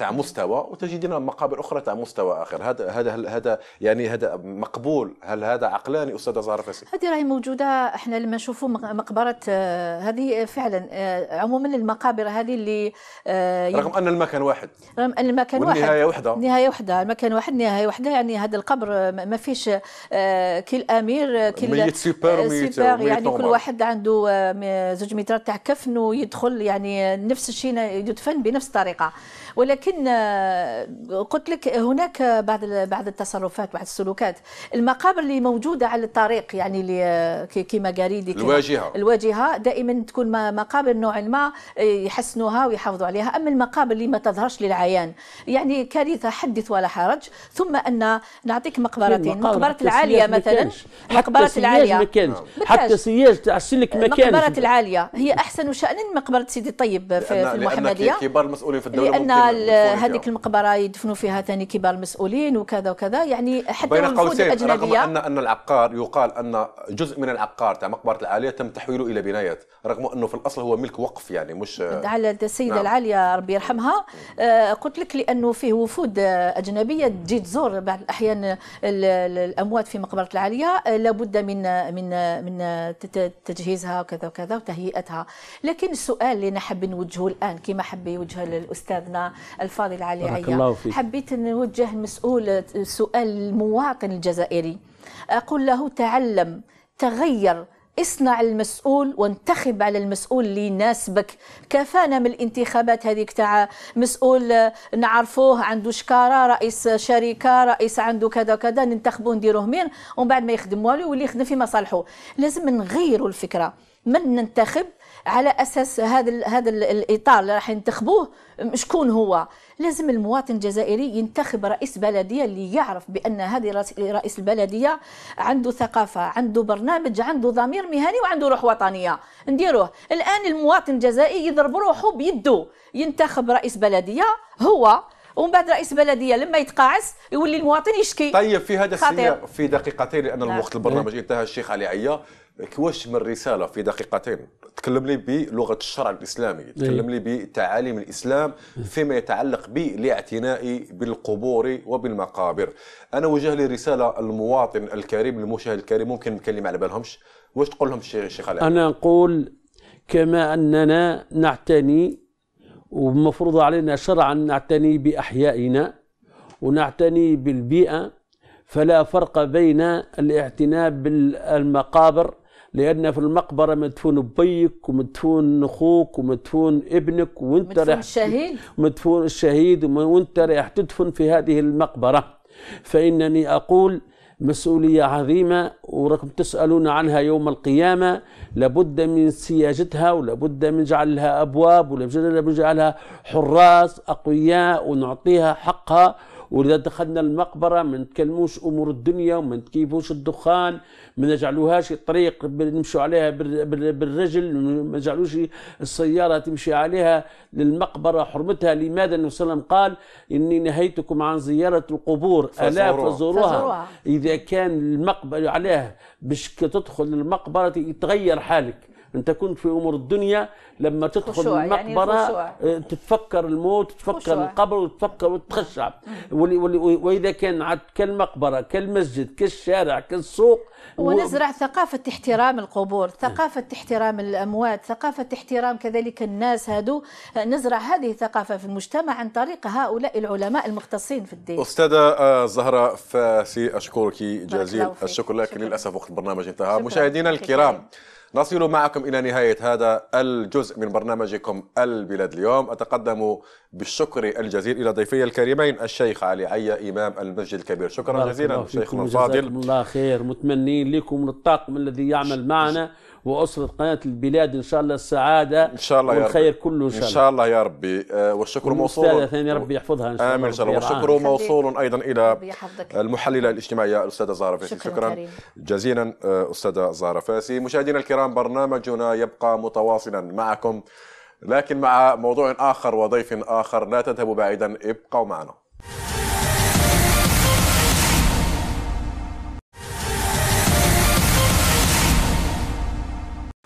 تاع مستوى وتجد لنا مقابر اخرى تاع مستوى اخر هذا هذا هذا يعني هذا مقبول هل هذا عقلاني استاذه زهره فاسي هذه راهي موجوده احنا لما نشوفوا مقبره آه، هذه فعلا آه، عموما المقابر هذه اللي آه، رغم ان المكان واحد رغم ان المكان واحد والنهايه وحده نهايه وحده المكان واحد نهايه وحده يعني هذا القبر ما فيش كل امير كل ميت سوبر ميت سوبر يعني كل واحد عنده زوج مترات تاع كفن ويدخل يعني نفس الشيء يدفن بنفس الطريقه ولكن آه، قلت لك هناك بعض بعض التصرفات بعض السلوكات المقابر اللي موجوده على الطريق يعني اللي آه، كيما قاريدي الواجهه الواجهه دائما تكون مقابر نوعا ما آه، يحسنوها ويحافظوا عليها اما المقابر اللي ما تظهرش للعيان يعني كارثه حدث ولا حرج ثم ان نعطيك مقبرتين مقبره العاليه مثلا مقبره العاليه ما كانش حتى سياج تاع السلك ما كانش المقبره العاليه هي احسن شان مقبره سيدي الطيب في, في المحمديه كبار المسؤولين في الدوله لان قال هذيك المقبره يدفنوا فيها ثاني كبار المسؤولين وكذا وكذا يعني حتى بين قوسين رغم ان ان العقار يقال ان جزء من العقار تاع مقبره العاليه تم تحويله الى بنايات رغم انه في الاصل هو ملك وقف يعني مش على السيده نعم. العاليه ربي يرحمها آه، قلت لك لانه فيه وفود اجنبيه تجي تزور بعض الاحيان الاموات في مقبره العاليه آه، لابد من من من تجهيزها وكذا وكذا وتهيئتها لكن السؤال اللي انا حاب نوجهه الان كما حب يوجهه لاستاذنا الفاضل علي عيا حبيت نوجه مسؤول سؤال المواطن الجزائري أقول له تعلم تغير اصنع المسؤول وانتخب على المسؤول اللي يناسبك كفانا من الانتخابات هذيك تاع مسؤول نعرفوه عنده شكاره رئيس شركه رئيس عنده كذا كذا ننتخبوه نديروه مين ومن بعد ما يخدموا والو واللي يخدم في مصالحه لازم نغيروا الفكره من ننتخب على اساس هذا هذا الاطار اللي راح ينتخبوه شكون هو لازم المواطن الجزائري ينتخب رئيس بلديه اللي يعرف بان هذه رئيس البلديه عنده ثقافه عنده برنامج عنده ضمير مهني وعنده روح وطنيه نديروه الان المواطن الجزائري يضرب روحه بيده ينتخب رئيس بلديه هو ومن بعد رئيس بلديه لما يتقاعس يولي المواطن يشكي طيب في هذا السياق في دقيقتين لان نعم. الوقت البرنامج انتهى الشيخ علي عيا واش من رساله في دقيقتين تكلم لي بلغه الشرع الاسلامي إيه. تكلم لي بتعاليم الاسلام فيما يتعلق بالاعتناء بالقبور وبالمقابر انا وجه لي رساله المواطن الكريم المشاهد الكريم ممكن نكلم على بالهمش واش تقول لهم شيخ علي انا نقول كما اننا نعتني ومفروض علينا شرعا نعتني باحيائنا ونعتني بالبيئه فلا فرق بين الاعتناء بالمقابر لان في المقبره مدفون بيك ومدفون اخوك ومدفون ابنك وانت مدفون الشهيد مدفون الشهيد وانت رايح تدفن في هذه المقبره فانني اقول مسؤولية عظيمة ورقم تسألون عنها يوم القيامة لابد من سياجتها ولابد من جعلها أبواب ولابد من جعلها حراس أقوياء ونعطيها حقها واذا دخلنا المقبره ما نتكلموش امور الدنيا وما نتكيفوش الدخان ما نجعلوهاش الطريق نمشوا عليها بالرجل ما نجعلوش السياره تمشي عليها للمقبره حرمتها لماذا النبي صلى الله عليه وسلم قال اني نهيتكم عن زياره القبور الا فزوروها اذا كان المقبره عليها باش تدخل المقبره يتغير حالك انت كنت في امور الدنيا لما تدخل خشوع. يعني المقبره يعني تتفكر الموت تتفكر خشوع. القبر وتتفكر وتخشع واذا كان عاد كالمقبره كالمسجد كالشارع كالسوق ونزرع و... ثقافه احترام القبور ثقافه احترام الاموات ثقافه احترام كذلك الناس هادو آه، نزرع هذه الثقافه في المجتمع عن طريق هؤلاء العلماء المختصين في الدين استاذه آه، زهره فاسي اشكرك جزيل الشكر لكن للاسف وقت البرنامج انتهى مشاهدينا الكرام نصل معكم إلى نهاية هذا الجزء من برنامجكم البلاد اليوم أتقدم بالشكر الجزيل إلى ضيفي الكريمين الشيخ علي عيا إمام المسجد الكبير شكرا جزيلا شيخنا الفاضل الله خير متمنين لكم للطاقم الذي يعمل معنا واسره قناه البلاد ان شاء الله السعاده ان شاء الله والخير كله ان شاء الله ان شاء الله يا ربي آه، والشكر موصول ثاني ربي يحفظها ان شاء الله امين ان شاء الله والشكر موصول ايضا الى المحلله الاجتماعيه الاستاذه زهره فاسي شكرا, شكرا جزيلا آه، استاذه زهره فاسي مشاهدينا الكرام برنامجنا يبقى متواصلا معكم لكن مع موضوع اخر وضيف اخر لا تذهبوا بعيدا ابقوا معنا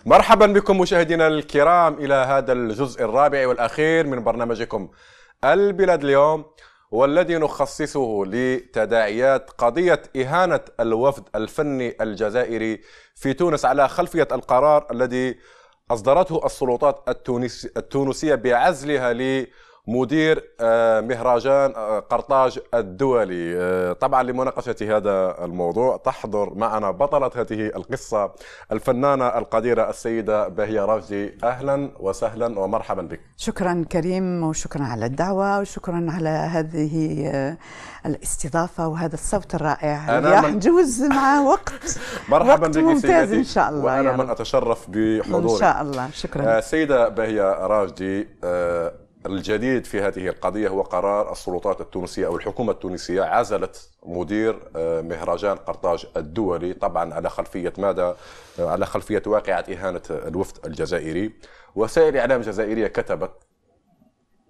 مرحبا بكم مشاهدينا الكرام الى هذا الجزء الرابع والاخير من برنامجكم البلاد اليوم والذي نخصصه لتداعيات قضيه اهانه الوفد الفني الجزائري في تونس على خلفيه القرار الذي اصدرته السلطات التونسيه بعزلها ل مدير آه، مهرجان آه، قرطاج الدولي آه، طبعا لمناقشة هذا الموضوع تحضر معنا بطلة هذه القصة الفنانة القديرة السيدة بهية رفزي أهلا وسهلا ومرحبا بك شكرا كريم وشكرا على الدعوة وشكرا على هذه الاستضافة وهذا الصوت الرائع أنا من... من... مع وقت مرحبا وقت بك ممتاز سيدتي. إن شاء الله وأنا يعني. من أتشرف بحضورك إن شاء الله شكرا السيدة بهية راجدي الجديد في هذه القضية هو قرار السلطات التونسية أو الحكومة التونسية عزلت مدير آه، مهرجان قرطاج الدولي طبعا على خلفية ماذا آه، على خلفية واقعة إهانة الوفد الجزائري وسائل إعلام جزائرية كتبت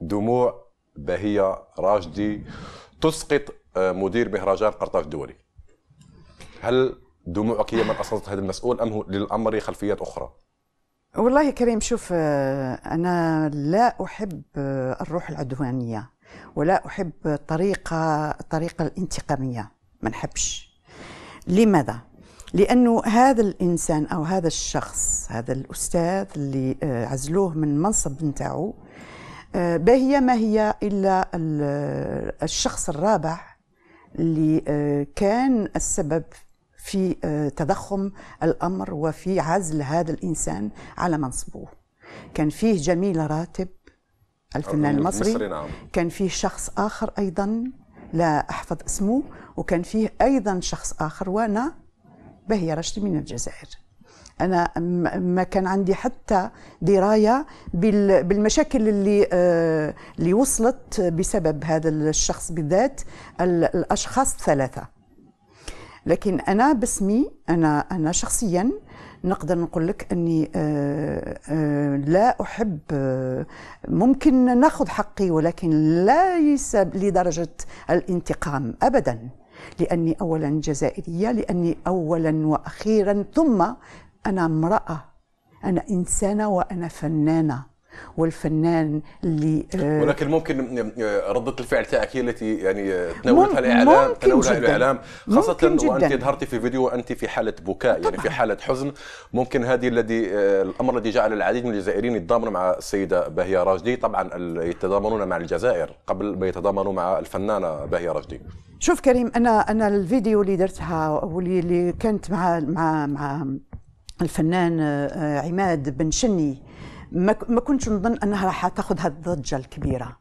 دموع بهية راشدي تسقط آه، مدير مهرجان قرطاج الدولي هل دموعك هي من أسقطت هذا المسؤول أم للأمر خلفيات أخرى؟ والله كريم شوف آه، أنا لا أحب آه، الروح العدوانية ولا أحب الطريقة الطريقة الانتقامية ما نحبش لماذا؟ لأنه هذا الإنسان أو هذا الشخص هذا الأستاذ اللي آه، عزلوه من منصب نتاعو باهية ما هي إلا الشخص الرابع اللي كان السبب في آه، تضخم الامر وفي عزل هذا الانسان على منصبه كان فيه جميل راتب الفنان المصري نعم. كان فيه شخص اخر ايضا لا احفظ اسمه وكان فيه ايضا شخص اخر وانا بهي رشدي من الجزائر انا ما كان عندي حتى درايه بالمشاكل اللي آه، اللي وصلت بسبب هذا الشخص بالذات الاشخاص الثلاثه لكن انا باسمي انا انا شخصيا نقدر نقول لك اني آه، آه، لا احب آه، ممكن ناخذ حقي ولكن ليس لدرجه الانتقام ابدا لاني اولا جزائريه لاني اولا واخيرا ثم انا امراه انا انسانه وانا فنانه والفنان اللي آه، ولكن ممكن ردة الفعل تاعك هي التي يعني آه، تناولتها الاعلام تناولها الاعلام خاصه وانت ظهرتي في فيديو وانت في حاله بكاء يعني في حاله حزن ممكن هذه الذي آه، الامر الذي جعل العديد من الجزائريين يتضامنوا مع السيده باهيه راجدي طبعا يتضامنون مع الجزائر قبل ما يتضامنوا مع الفنانه باهيه راجدي شوف كريم انا انا الفيديو اللي درتها واللي كانت مع مع مع الفنان عماد بن شني ما كنتش نظن انها راح تاخذ هذه الضجه الكبيره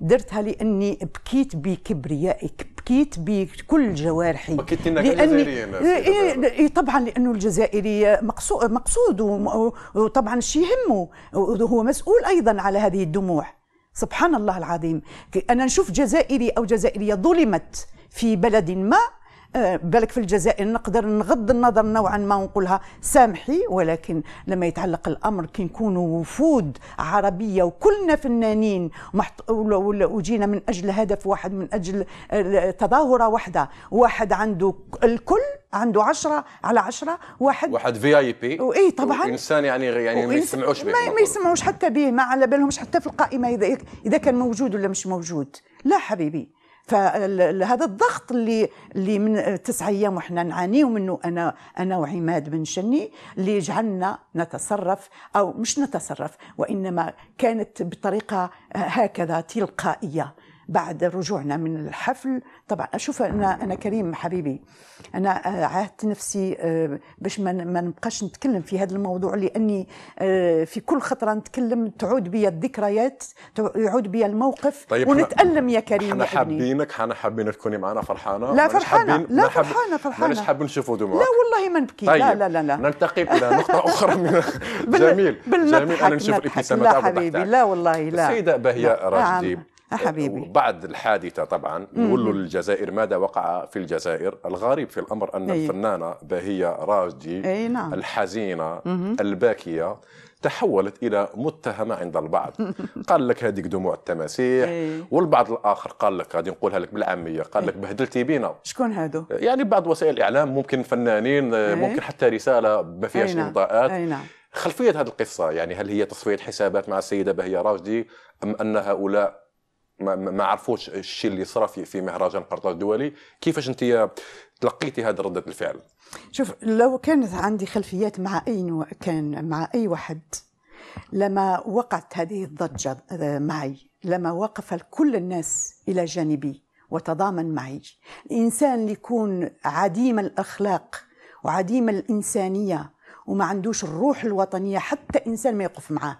درتها لاني بكيت بكبريائي بكيت بكل جوارحي بكيت لاني إيه، إيه، إيه، طبعا لانه الجزائري مقصود, مقصود وطبعا شيء يهمه وهو مسؤول ايضا على هذه الدموع سبحان الله العظيم انا نشوف جزائري او جزائريه ظلمت في بلد ما بالك في الجزائر نقدر نغض النظر نوعا ما ونقولها سامحي ولكن لما يتعلق الامر كي نكونوا وفود عربيه وكلنا فنانين وجينا من اجل هدف واحد من اجل تظاهره واحده واحد عنده الكل عنده عشرة على عشرة واحد واحد في اي بي وإيه طبعا انسان يعني يعني ما يسمعوش به ما يسمعوش حتى به ما على بالهمش حتى في القائمه اذا اذا كان موجود ولا مش موجود لا حبيبي فهذا الضغط اللي اللي من تسعة ايام وحنا نعانيو منه انا انا وعماد بن شني اللي جعلنا نتصرف او مش نتصرف وانما كانت بطريقه هكذا تلقائيه بعد رجوعنا من الحفل طبعا اشوف انا انا كريم حبيبي انا آه، عاهدت نفسي آه، باش ما نبقاش نتكلم في هذا الموضوع لاني آه، في كل خطره نتكلم تعود بي الذكريات يعود بي الموقف طيب ونتالم يا كريم احنا حابينك احنا حابين تكوني معنا فرحانه لا فرحانه لا فرحانه فرحانه مش حابين نشوفوا دموعك لا والله ما نبكي طيب. لا لا لا, لا. نلتقي نقطه اخرى من جميل جميل انا نشوف الابتسامات لا حبيبي لا والله لا السيده بهيه نعم. راشدي حبيبي بعد الحادثه طبعا يقول للجزائر الجزائر ماذا وقع في الجزائر الغريب في الامر ان أي. الفنانه بهيه راجدي أي نعم. الحزينه مم. الباكيه تحولت الى متهمه عند البعض قال لك هذيك دموع التماسيح إيه. والبعض الاخر قال لك غادي نقولها لك بالعاميه قال إيه. لك بهدلتي بينا شكون هادو يعني بعض وسائل الاعلام ممكن فنانين إيه. ممكن حتى رساله ما فيهاش اضاءات نعم،, نعم. خلفيه هذه القصه يعني هل هي تصفيه حسابات مع السيده بهيه راجدي ام ان هؤلاء ما, ما عرفوش الشيء اللي صرا في في مهرجان قرطاج الدولي كيفاش انت تلقيتي هذه رده الفعل شوف لو كانت عندي خلفيات مع اي كان مع اي واحد لما وقعت هذه الضجه آه، معي لما وقف كل الناس الى جانبي وتضامن معي الانسان اللي يكون عديم الاخلاق وعديم الانسانيه وما عندوش الروح الوطنيه حتى انسان ما يقف معاه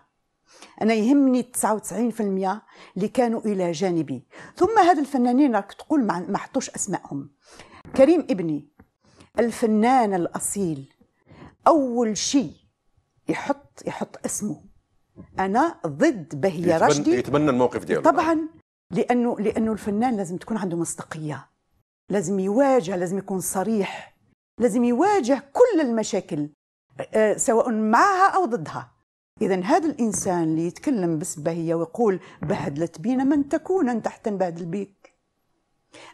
انا يهمني 99% اللي كانوا الى جانبي ثم هذا الفنانين راك تقول ما حطوش اسمائهم كريم ابني الفنان الاصيل اول شيء يحط يحط اسمه انا ضد بهية رشدي يتبنى الموقف ديالو طبعا لانه لانه الفنان لازم تكون عنده مصداقيه لازم يواجه لازم يكون صريح لازم يواجه كل المشاكل آه، سواء معها او ضدها إذا هذا الإنسان اللي يتكلم بالسباهية ويقول بهدلت بينا من تكون أنت حتى نبهدل بيك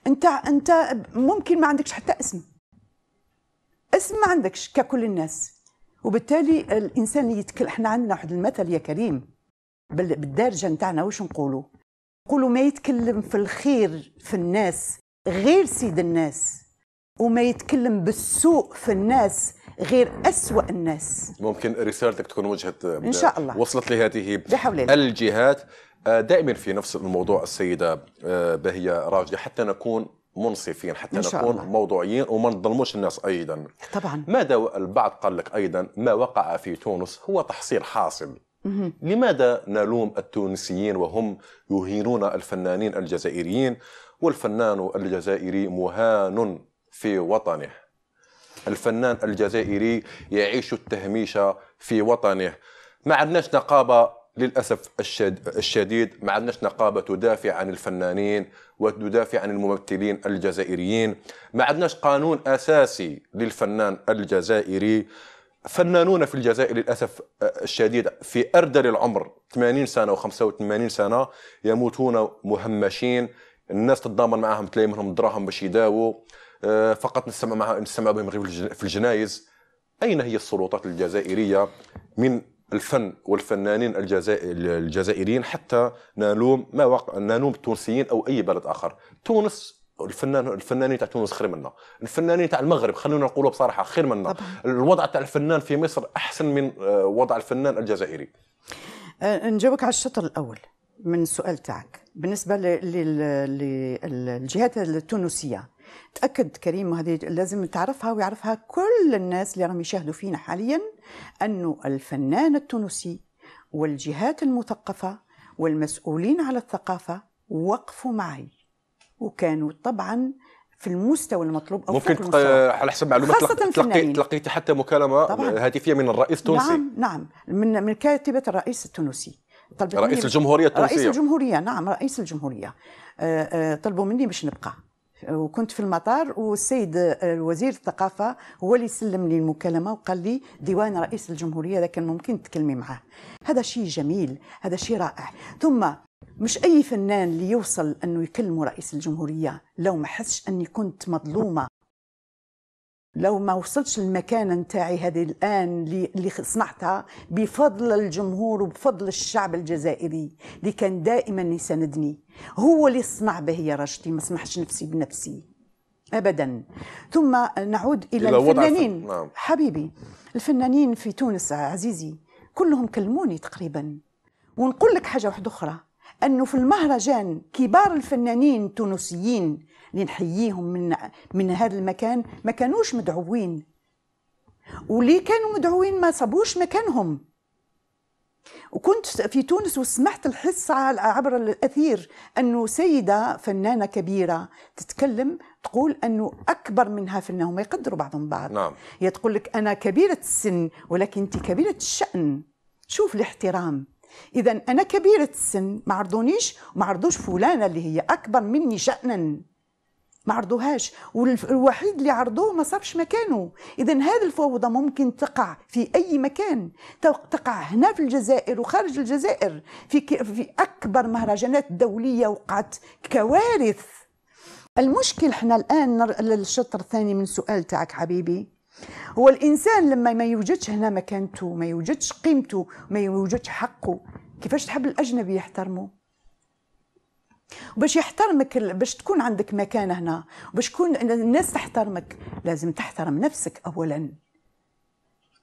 أنت أنت ممكن ما عندكش حتى اسم اسم ما عندكش ككل الناس وبالتالي الإنسان اللي يتكلم احنا عندنا واحد المثل يا كريم بالدارجة نتاعنا واش نقولوا نقولوا ما يتكلم في الخير في الناس غير سيد الناس وما يتكلم بالسوء في الناس غير أسوأ الناس ممكن رسالتك تكون وجهة إن شاء الله وصلت لهذه بحول الله. الجهات آه، دائما في نفس الموضوع السيدة آه، بهية راجدة حتى نكون منصفين حتى إن شاء نكون الله. موضوعيين وما نظلموش الناس ايضا طبعا ماذا البعض قال لك ايضا ما وقع في تونس هو تحصيل حاصل لماذا نلوم التونسيين وهم يهينون الفنانين الجزائريين والفنان الجزائري مهان في وطنه الفنان الجزائري يعيش التهميش في وطنه ما عندناش نقابة للأسف الشديد ما عندناش نقابة تدافع عن الفنانين وتدافع عن الممثلين الجزائريين ما عندناش قانون أساسي للفنان الجزائري فنانون في الجزائر للأسف آه، الشديد في أردل العمر 80 سنة و85 سنة يموتون مهمشين الناس تتضامن معاهم تلاقي منهم دراهم باش يداووا آه، فقط نسمع معها نسمع بهم غير في الجنايز اين هي السلطات الجزائريه من الفن والفنانين الجزائريين حتى نلوم ما وقع نلوم التونسيين او اي بلد اخر تونس الفنان الفنانين تاع تونس خير منا الفنانين تاع المغرب خلونا نقولوا بصراحه خير منا الوضع تاع الفنان في مصر احسن من آه، وضع الفنان الجزائري آه، نجاوبك على الشطر الاول من السؤال تاعك بالنسبه للجهات التونسيه تاكد كريم وهذه لازم تعرفها ويعرفها كل الناس اللي راهم يشاهدوا فينا حاليا انه الفنان التونسي والجهات المثقفه والمسؤولين على الثقافه وقفوا معي وكانوا طبعا في المستوى المطلوب او ممكن في على حسب معلومات تلقيت تلقيت حتى مكالمه طبعاً. هاتفيه من الرئيس التونسي نعم نعم من من كاتبه الرئيس التونسي رئيس الجمهوريه التونسيه رئيس الجمهوريه نعم رئيس الجمهوريه آه، آه، طلبوا مني باش نبقى وكنت في المطار والسيد الوزير الثقافه هو اللي سلم لي المكالمه وقال لي ديوان رئيس الجمهوريه هذا كان ممكن تكلمي معاه هذا شيء جميل هذا شيء رائع ثم مش اي فنان اللي يوصل انه يكلم رئيس الجمهوريه لو ما حسش اني كنت مظلومه لو ما وصلتش للمكانة نتاعي هذه الان اللي صنعتها بفضل الجمهور وبفضل الشعب الجزائري اللي كان دائما يساندني هو اللي صنع به رشدي ما سمحش نفسي بنفسي ابدا ثم نعود الى, إلى الفنانين نعم. حبيبي الفنانين في تونس عزيزي كلهم كلموني تقريبا ونقول لك حاجه واحده اخرى انه في المهرجان كبار الفنانين التونسيين اللي نحييهم من من هذا المكان ما كانوش مدعوين واللي كانوا مدعوين ما صابوش مكانهم وكنت في تونس وسمعت الحصة عبر الأثير أنه سيدة فنانة كبيرة تتكلم تقول أنه أكبر منها في أنهم يقدروا بعضهم بعض نعم. هي تقول لك أنا كبيرة السن ولكن أنت كبيرة الشأن شوف الاحترام إذا أنا كبيرة السن ما عرضونيش وما عرضوش فلانة اللي هي أكبر مني شأنا ما عرضوهاش والوحيد اللي عرضوه ما صابش مكانه اذا هذه الفوضى ممكن تقع في اي مكان تقع هنا في الجزائر وخارج الجزائر في في اكبر مهرجانات دوليه وقعت كوارث المشكل احنا الان للشطر الثاني من السؤال تاعك حبيبي هو الانسان لما ما يوجدش هنا مكانته ما يوجدش قيمته ما يوجدش حقه كيفاش تحب الاجنبي يحترمه باش يحترمك باش تكون عندك مكانه هنا باش تكون الناس تحترمك لازم تحترم نفسك اولا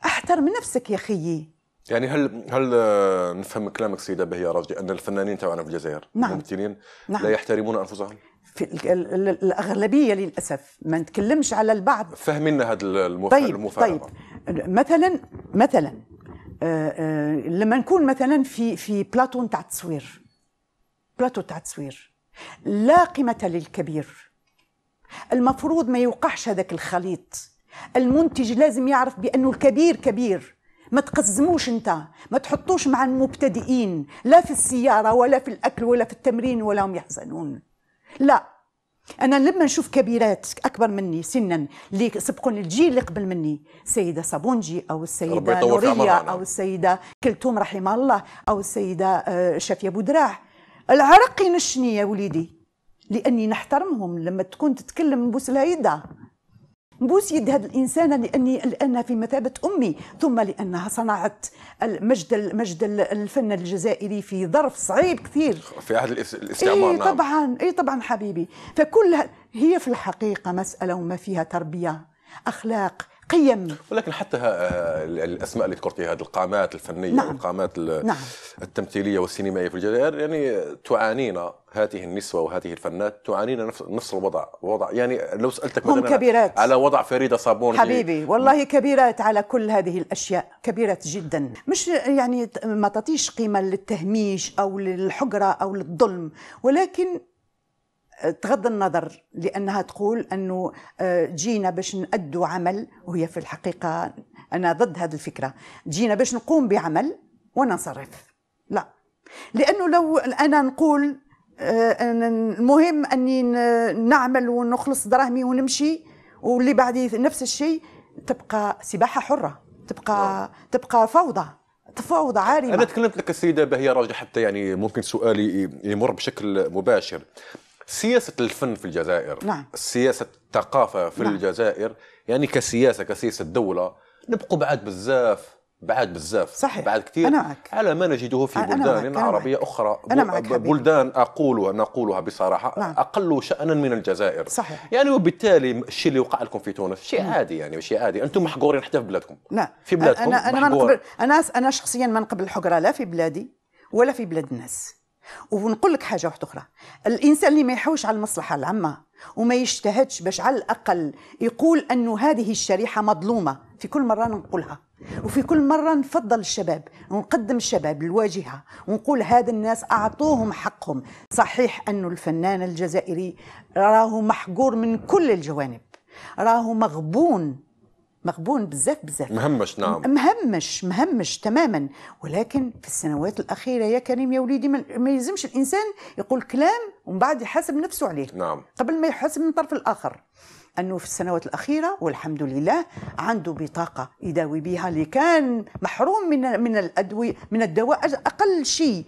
احترم نفسك يا خيي يعني هل هل آه، نفهم كلامك سيده بهية راجي ان الفنانين تاعنا في الجزائر نعم. الممثلين نعم. لا يحترمون انفسهم؟ في الاغلبيه للاسف ما نتكلمش على البعض فهمنا هذا المفهوم طيب المفارقه طيب مثلا مثلا آآ آه، آآ آه، لما نكون مثلا في في بلاطو نتاع التصوير بلاتو تصوير لا قيمة للكبير المفروض ما يوقعش هذاك الخليط المنتج لازم يعرف بأنه الكبير كبير ما تقزموش انت ما تحطوش مع المبتدئين لا في السيارة ولا في الأكل ولا في التمرين ولا هم يحزنون لا أنا لما نشوف كبيرات أكبر مني سنا اللي سبقوني الجيل اللي قبل مني السيدة صابونجي أو السيدة نورية أو السيدة كلثوم رحمها الله أو السيدة آه، شافية بودراح العرق ينشني يا وليدي لاني نحترمهم لما تكون تتكلم نبوس لها يدها نبوس يد هذه الانسانه لاني لانها في مثابه امي ثم لانها صنعت المجد المجد الفن الجزائري في ظرف صعيب كثير في عهد الاستعمار اي نعم. طبعا اي طبعا حبيبي فكل هي في الحقيقه مساله وما فيها تربيه اخلاق قيم ولكن حتى آه، الاسماء اللي ذكرتيها القامات الفنيه نعم. والقامات نعم. التمثيليه والسينمائيه في الجزائر يعني تعانينا هذه النسوه وهذه الفنات تعانينا نفس نفس الوضع وضع يعني لو سالتك هم كبيرات على وضع فريده صابون حبيبي والله كبيرات على كل هذه الاشياء كبيرات جدا مش يعني ما تعطيش قيمه للتهميش او للحقره او للظلم ولكن تغض النظر لانها تقول انه آه، جينا باش نأدوا عمل وهي في الحقيقه انا ضد هذه الفكره جينا باش نقوم بعمل وننصرف لا لانه لو انا نقول آه، المهم اني نعمل ونخلص دراهمي ونمشي واللي بعدي نفس الشيء تبقى سباحه حره تبقى تبقى فوضى تفاوض عارمه انا تكلمت لك السيده بهي راجل حتى يعني ممكن سؤالي يمر بشكل مباشر سياسة الفن في الجزائر نعم. سياسة الثقافة في نعم. الجزائر يعني كسياسة كسياسة دولة نبقوا بعد بزاف بعد بزاف صحيح بعد كثير أنا معك. على ما نجده في بلدان عربية أخرى أنا معك بلدان أقولها نقولها بصراحة نعم. أقل شأنا من الجزائر صحيح يعني وبالتالي الشيء اللي وقع لكم في تونس شيء نعم. عادي يعني شيء عادي أنتم محقورين حتى في بلادكم نعم في بلادكم أنا أنا ما أنا أنا شخصيا ما نقبل الحقرة لا في بلادي ولا في بلاد الناس ونقول لك حاجه واحده اخرى الانسان اللي ما يحوش على المصلحه العامه وما يجتهدش باش على الاقل يقول انه هذه الشريحه مظلومه في كل مره نقولها وفي كل مره نفضل الشباب ونقدم الشباب الواجهه ونقول هذا الناس اعطوهم حقهم صحيح انه الفنان الجزائري راه محقور من كل الجوانب راه مغبون مغبون بزاف بزاف مهمش نعم مهمش مهمش تماما ولكن في السنوات الاخيره يا كريم يا وليدي ما يلزمش الانسان يقول كلام ومن بعد يحاسب نفسه عليه نعم قبل ما يحاسب من الطرف الاخر انه في السنوات الاخيره والحمد لله عنده بطاقه يداوي بها اللي كان محروم من من الادويه من الدواء اقل شيء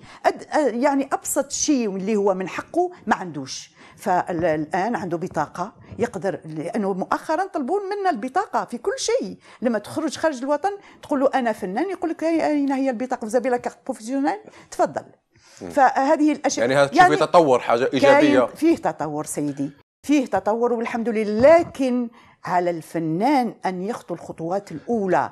يعني ابسط شيء اللي هو من حقه ما عندوش فالآن عنده بطاقة يقدر لانه مؤخرا طلبون منا البطاقه في كل شيء لما تخرج خارج الوطن تقول له انا فنان يقول لك اين هي البطاقه مزابله بروفيسيونيل تفضل فهذه الاشياء يعني هذا يعني تطور حاجه ايجابيه فيه تطور سيدي فيه تطور والحمد لله لكن على الفنان ان يخطو الخطوات الاولى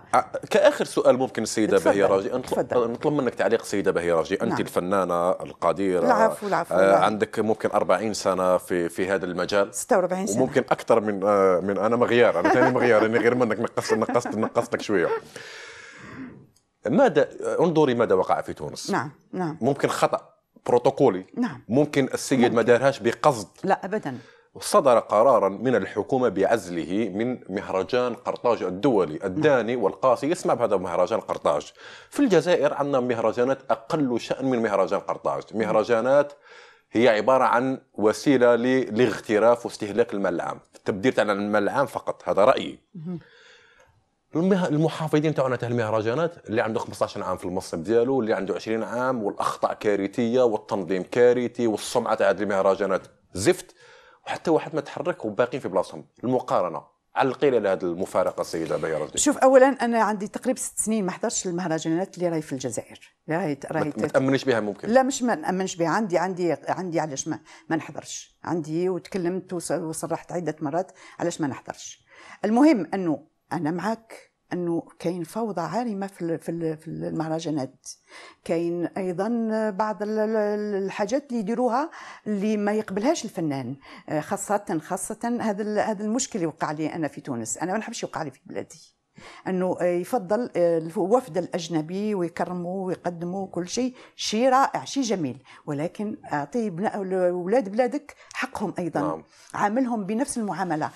كاخر سؤال ممكن السيده بهي راجي نطلب منك تعليق السيده بهي راجي انت نعم. الفنانه القديره العفو العفو آه عندك ممكن 40 سنه في في هذا المجال 46 سنه وممكن اكثر من آه من انا مغيار انا ثاني مغيار اني غير منك نقصت نقصت نقصتك شويه ماذا انظري ماذا وقع في تونس نعم نعم ممكن خطا بروتوكولي نعم ممكن السيد ما دارهاش بقصد لا ابدا صدر قرارا من الحكومة بعزله من مهرجان قرطاج الدولي الداني والقاسي يسمع بهذا مهرجان قرطاج في الجزائر عندنا مهرجانات أقل شأن من مهرجان قرطاج مهرجانات هي عبارة عن وسيلة لاغتراف واستهلاك المال العام التبديل تاع المال العام فقط هذا رأيي المحافظين تاعنا تاع المهرجانات اللي عنده 15 عام في المنصب ديالو اللي عنده 20 عام والاخطاء كارثيه والتنظيم كارثي والسمعه تاع هذه المهرجانات زفت وحتى واحد ما تحرك وباقيين في بلاصهم المقارنه على القيل على هذه المفارقه السيده بيرة شوف اولا انا عندي تقريبا ست سنين ما حضرتش المهرجانات اللي راهي في الجزائر راهي راهي ما تامنش بها ممكن لا مش ما نامنش بها عندي عندي عندي علاش ما, ما نحضرش عندي وتكلمت وصرحت عده مرات علاش ما نحضرش المهم انه انا معك انه كاين فوضى عارمه في في المهرجانات كاين ايضا بعض الحاجات اللي يديروها اللي ما يقبلهاش الفنان آه، خاصه خاصه هذا هذا المشكل اللي وقع لي انا في تونس انا ما نحبش يوقع لي في بلادي انه يفضل آه، الوفد الاجنبي ويكرموا ويقدموا كل شيء شيء رائع شيء جميل ولكن اعطي اولاد بلادك حقهم ايضا نعم. عاملهم بنفس المعامله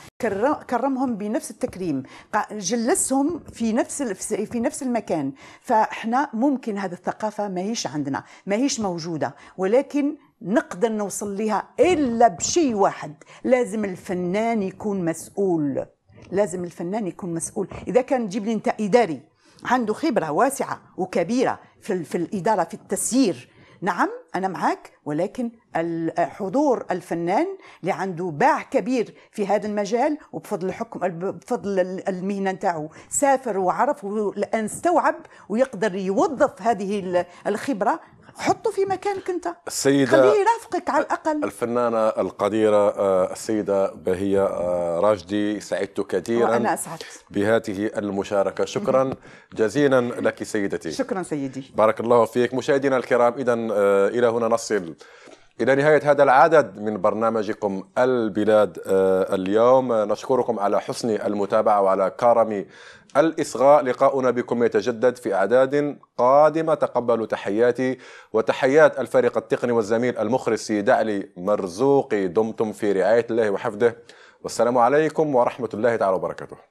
كرمهم بنفس التكريم جلسهم في نفس في نفس المكان فاحنا ممكن هذه الثقافه ماهيش عندنا ماهيش موجوده ولكن نقدر نوصل لها الا بشيء واحد لازم الفنان يكون مسؤول لازم الفنان يكون مسؤول إذا كان تجيب لي أنت إداري عنده خبرة واسعة وكبيرة في, في الإدارة في التسيير نعم أنا معك ولكن حضور الفنان اللي عنده باع كبير في هذا المجال وبفضل الحكم بفضل المهنة نتاعو سافر وعرف الآن استوعب ويقدر يوظف هذه الخبرة حطه في مكانك انت السيده خليه يرافقك على الاقل الفنانه القديره آه، السيده بهيه آه، راجدي سعدت كثيرا وانا اسعدت بهذه المشاركه شكرا جزيلا لك سيدتي شكرا سيدي بارك الله فيك مشاهدينا الكرام اذا آه، الى هنا نصل إلى نهاية هذا العدد من برنامجكم البلاد اليوم نشكركم على حسن المتابعة وعلى كرم الإصغاء لقاؤنا بكم يتجدد في أعداد قادمة تقبلوا تحياتي وتحيات الفريق التقني والزميل المخرج سيد علي مرزوقي دمتم في رعاية الله وحفظه والسلام عليكم ورحمة الله تعالى وبركاته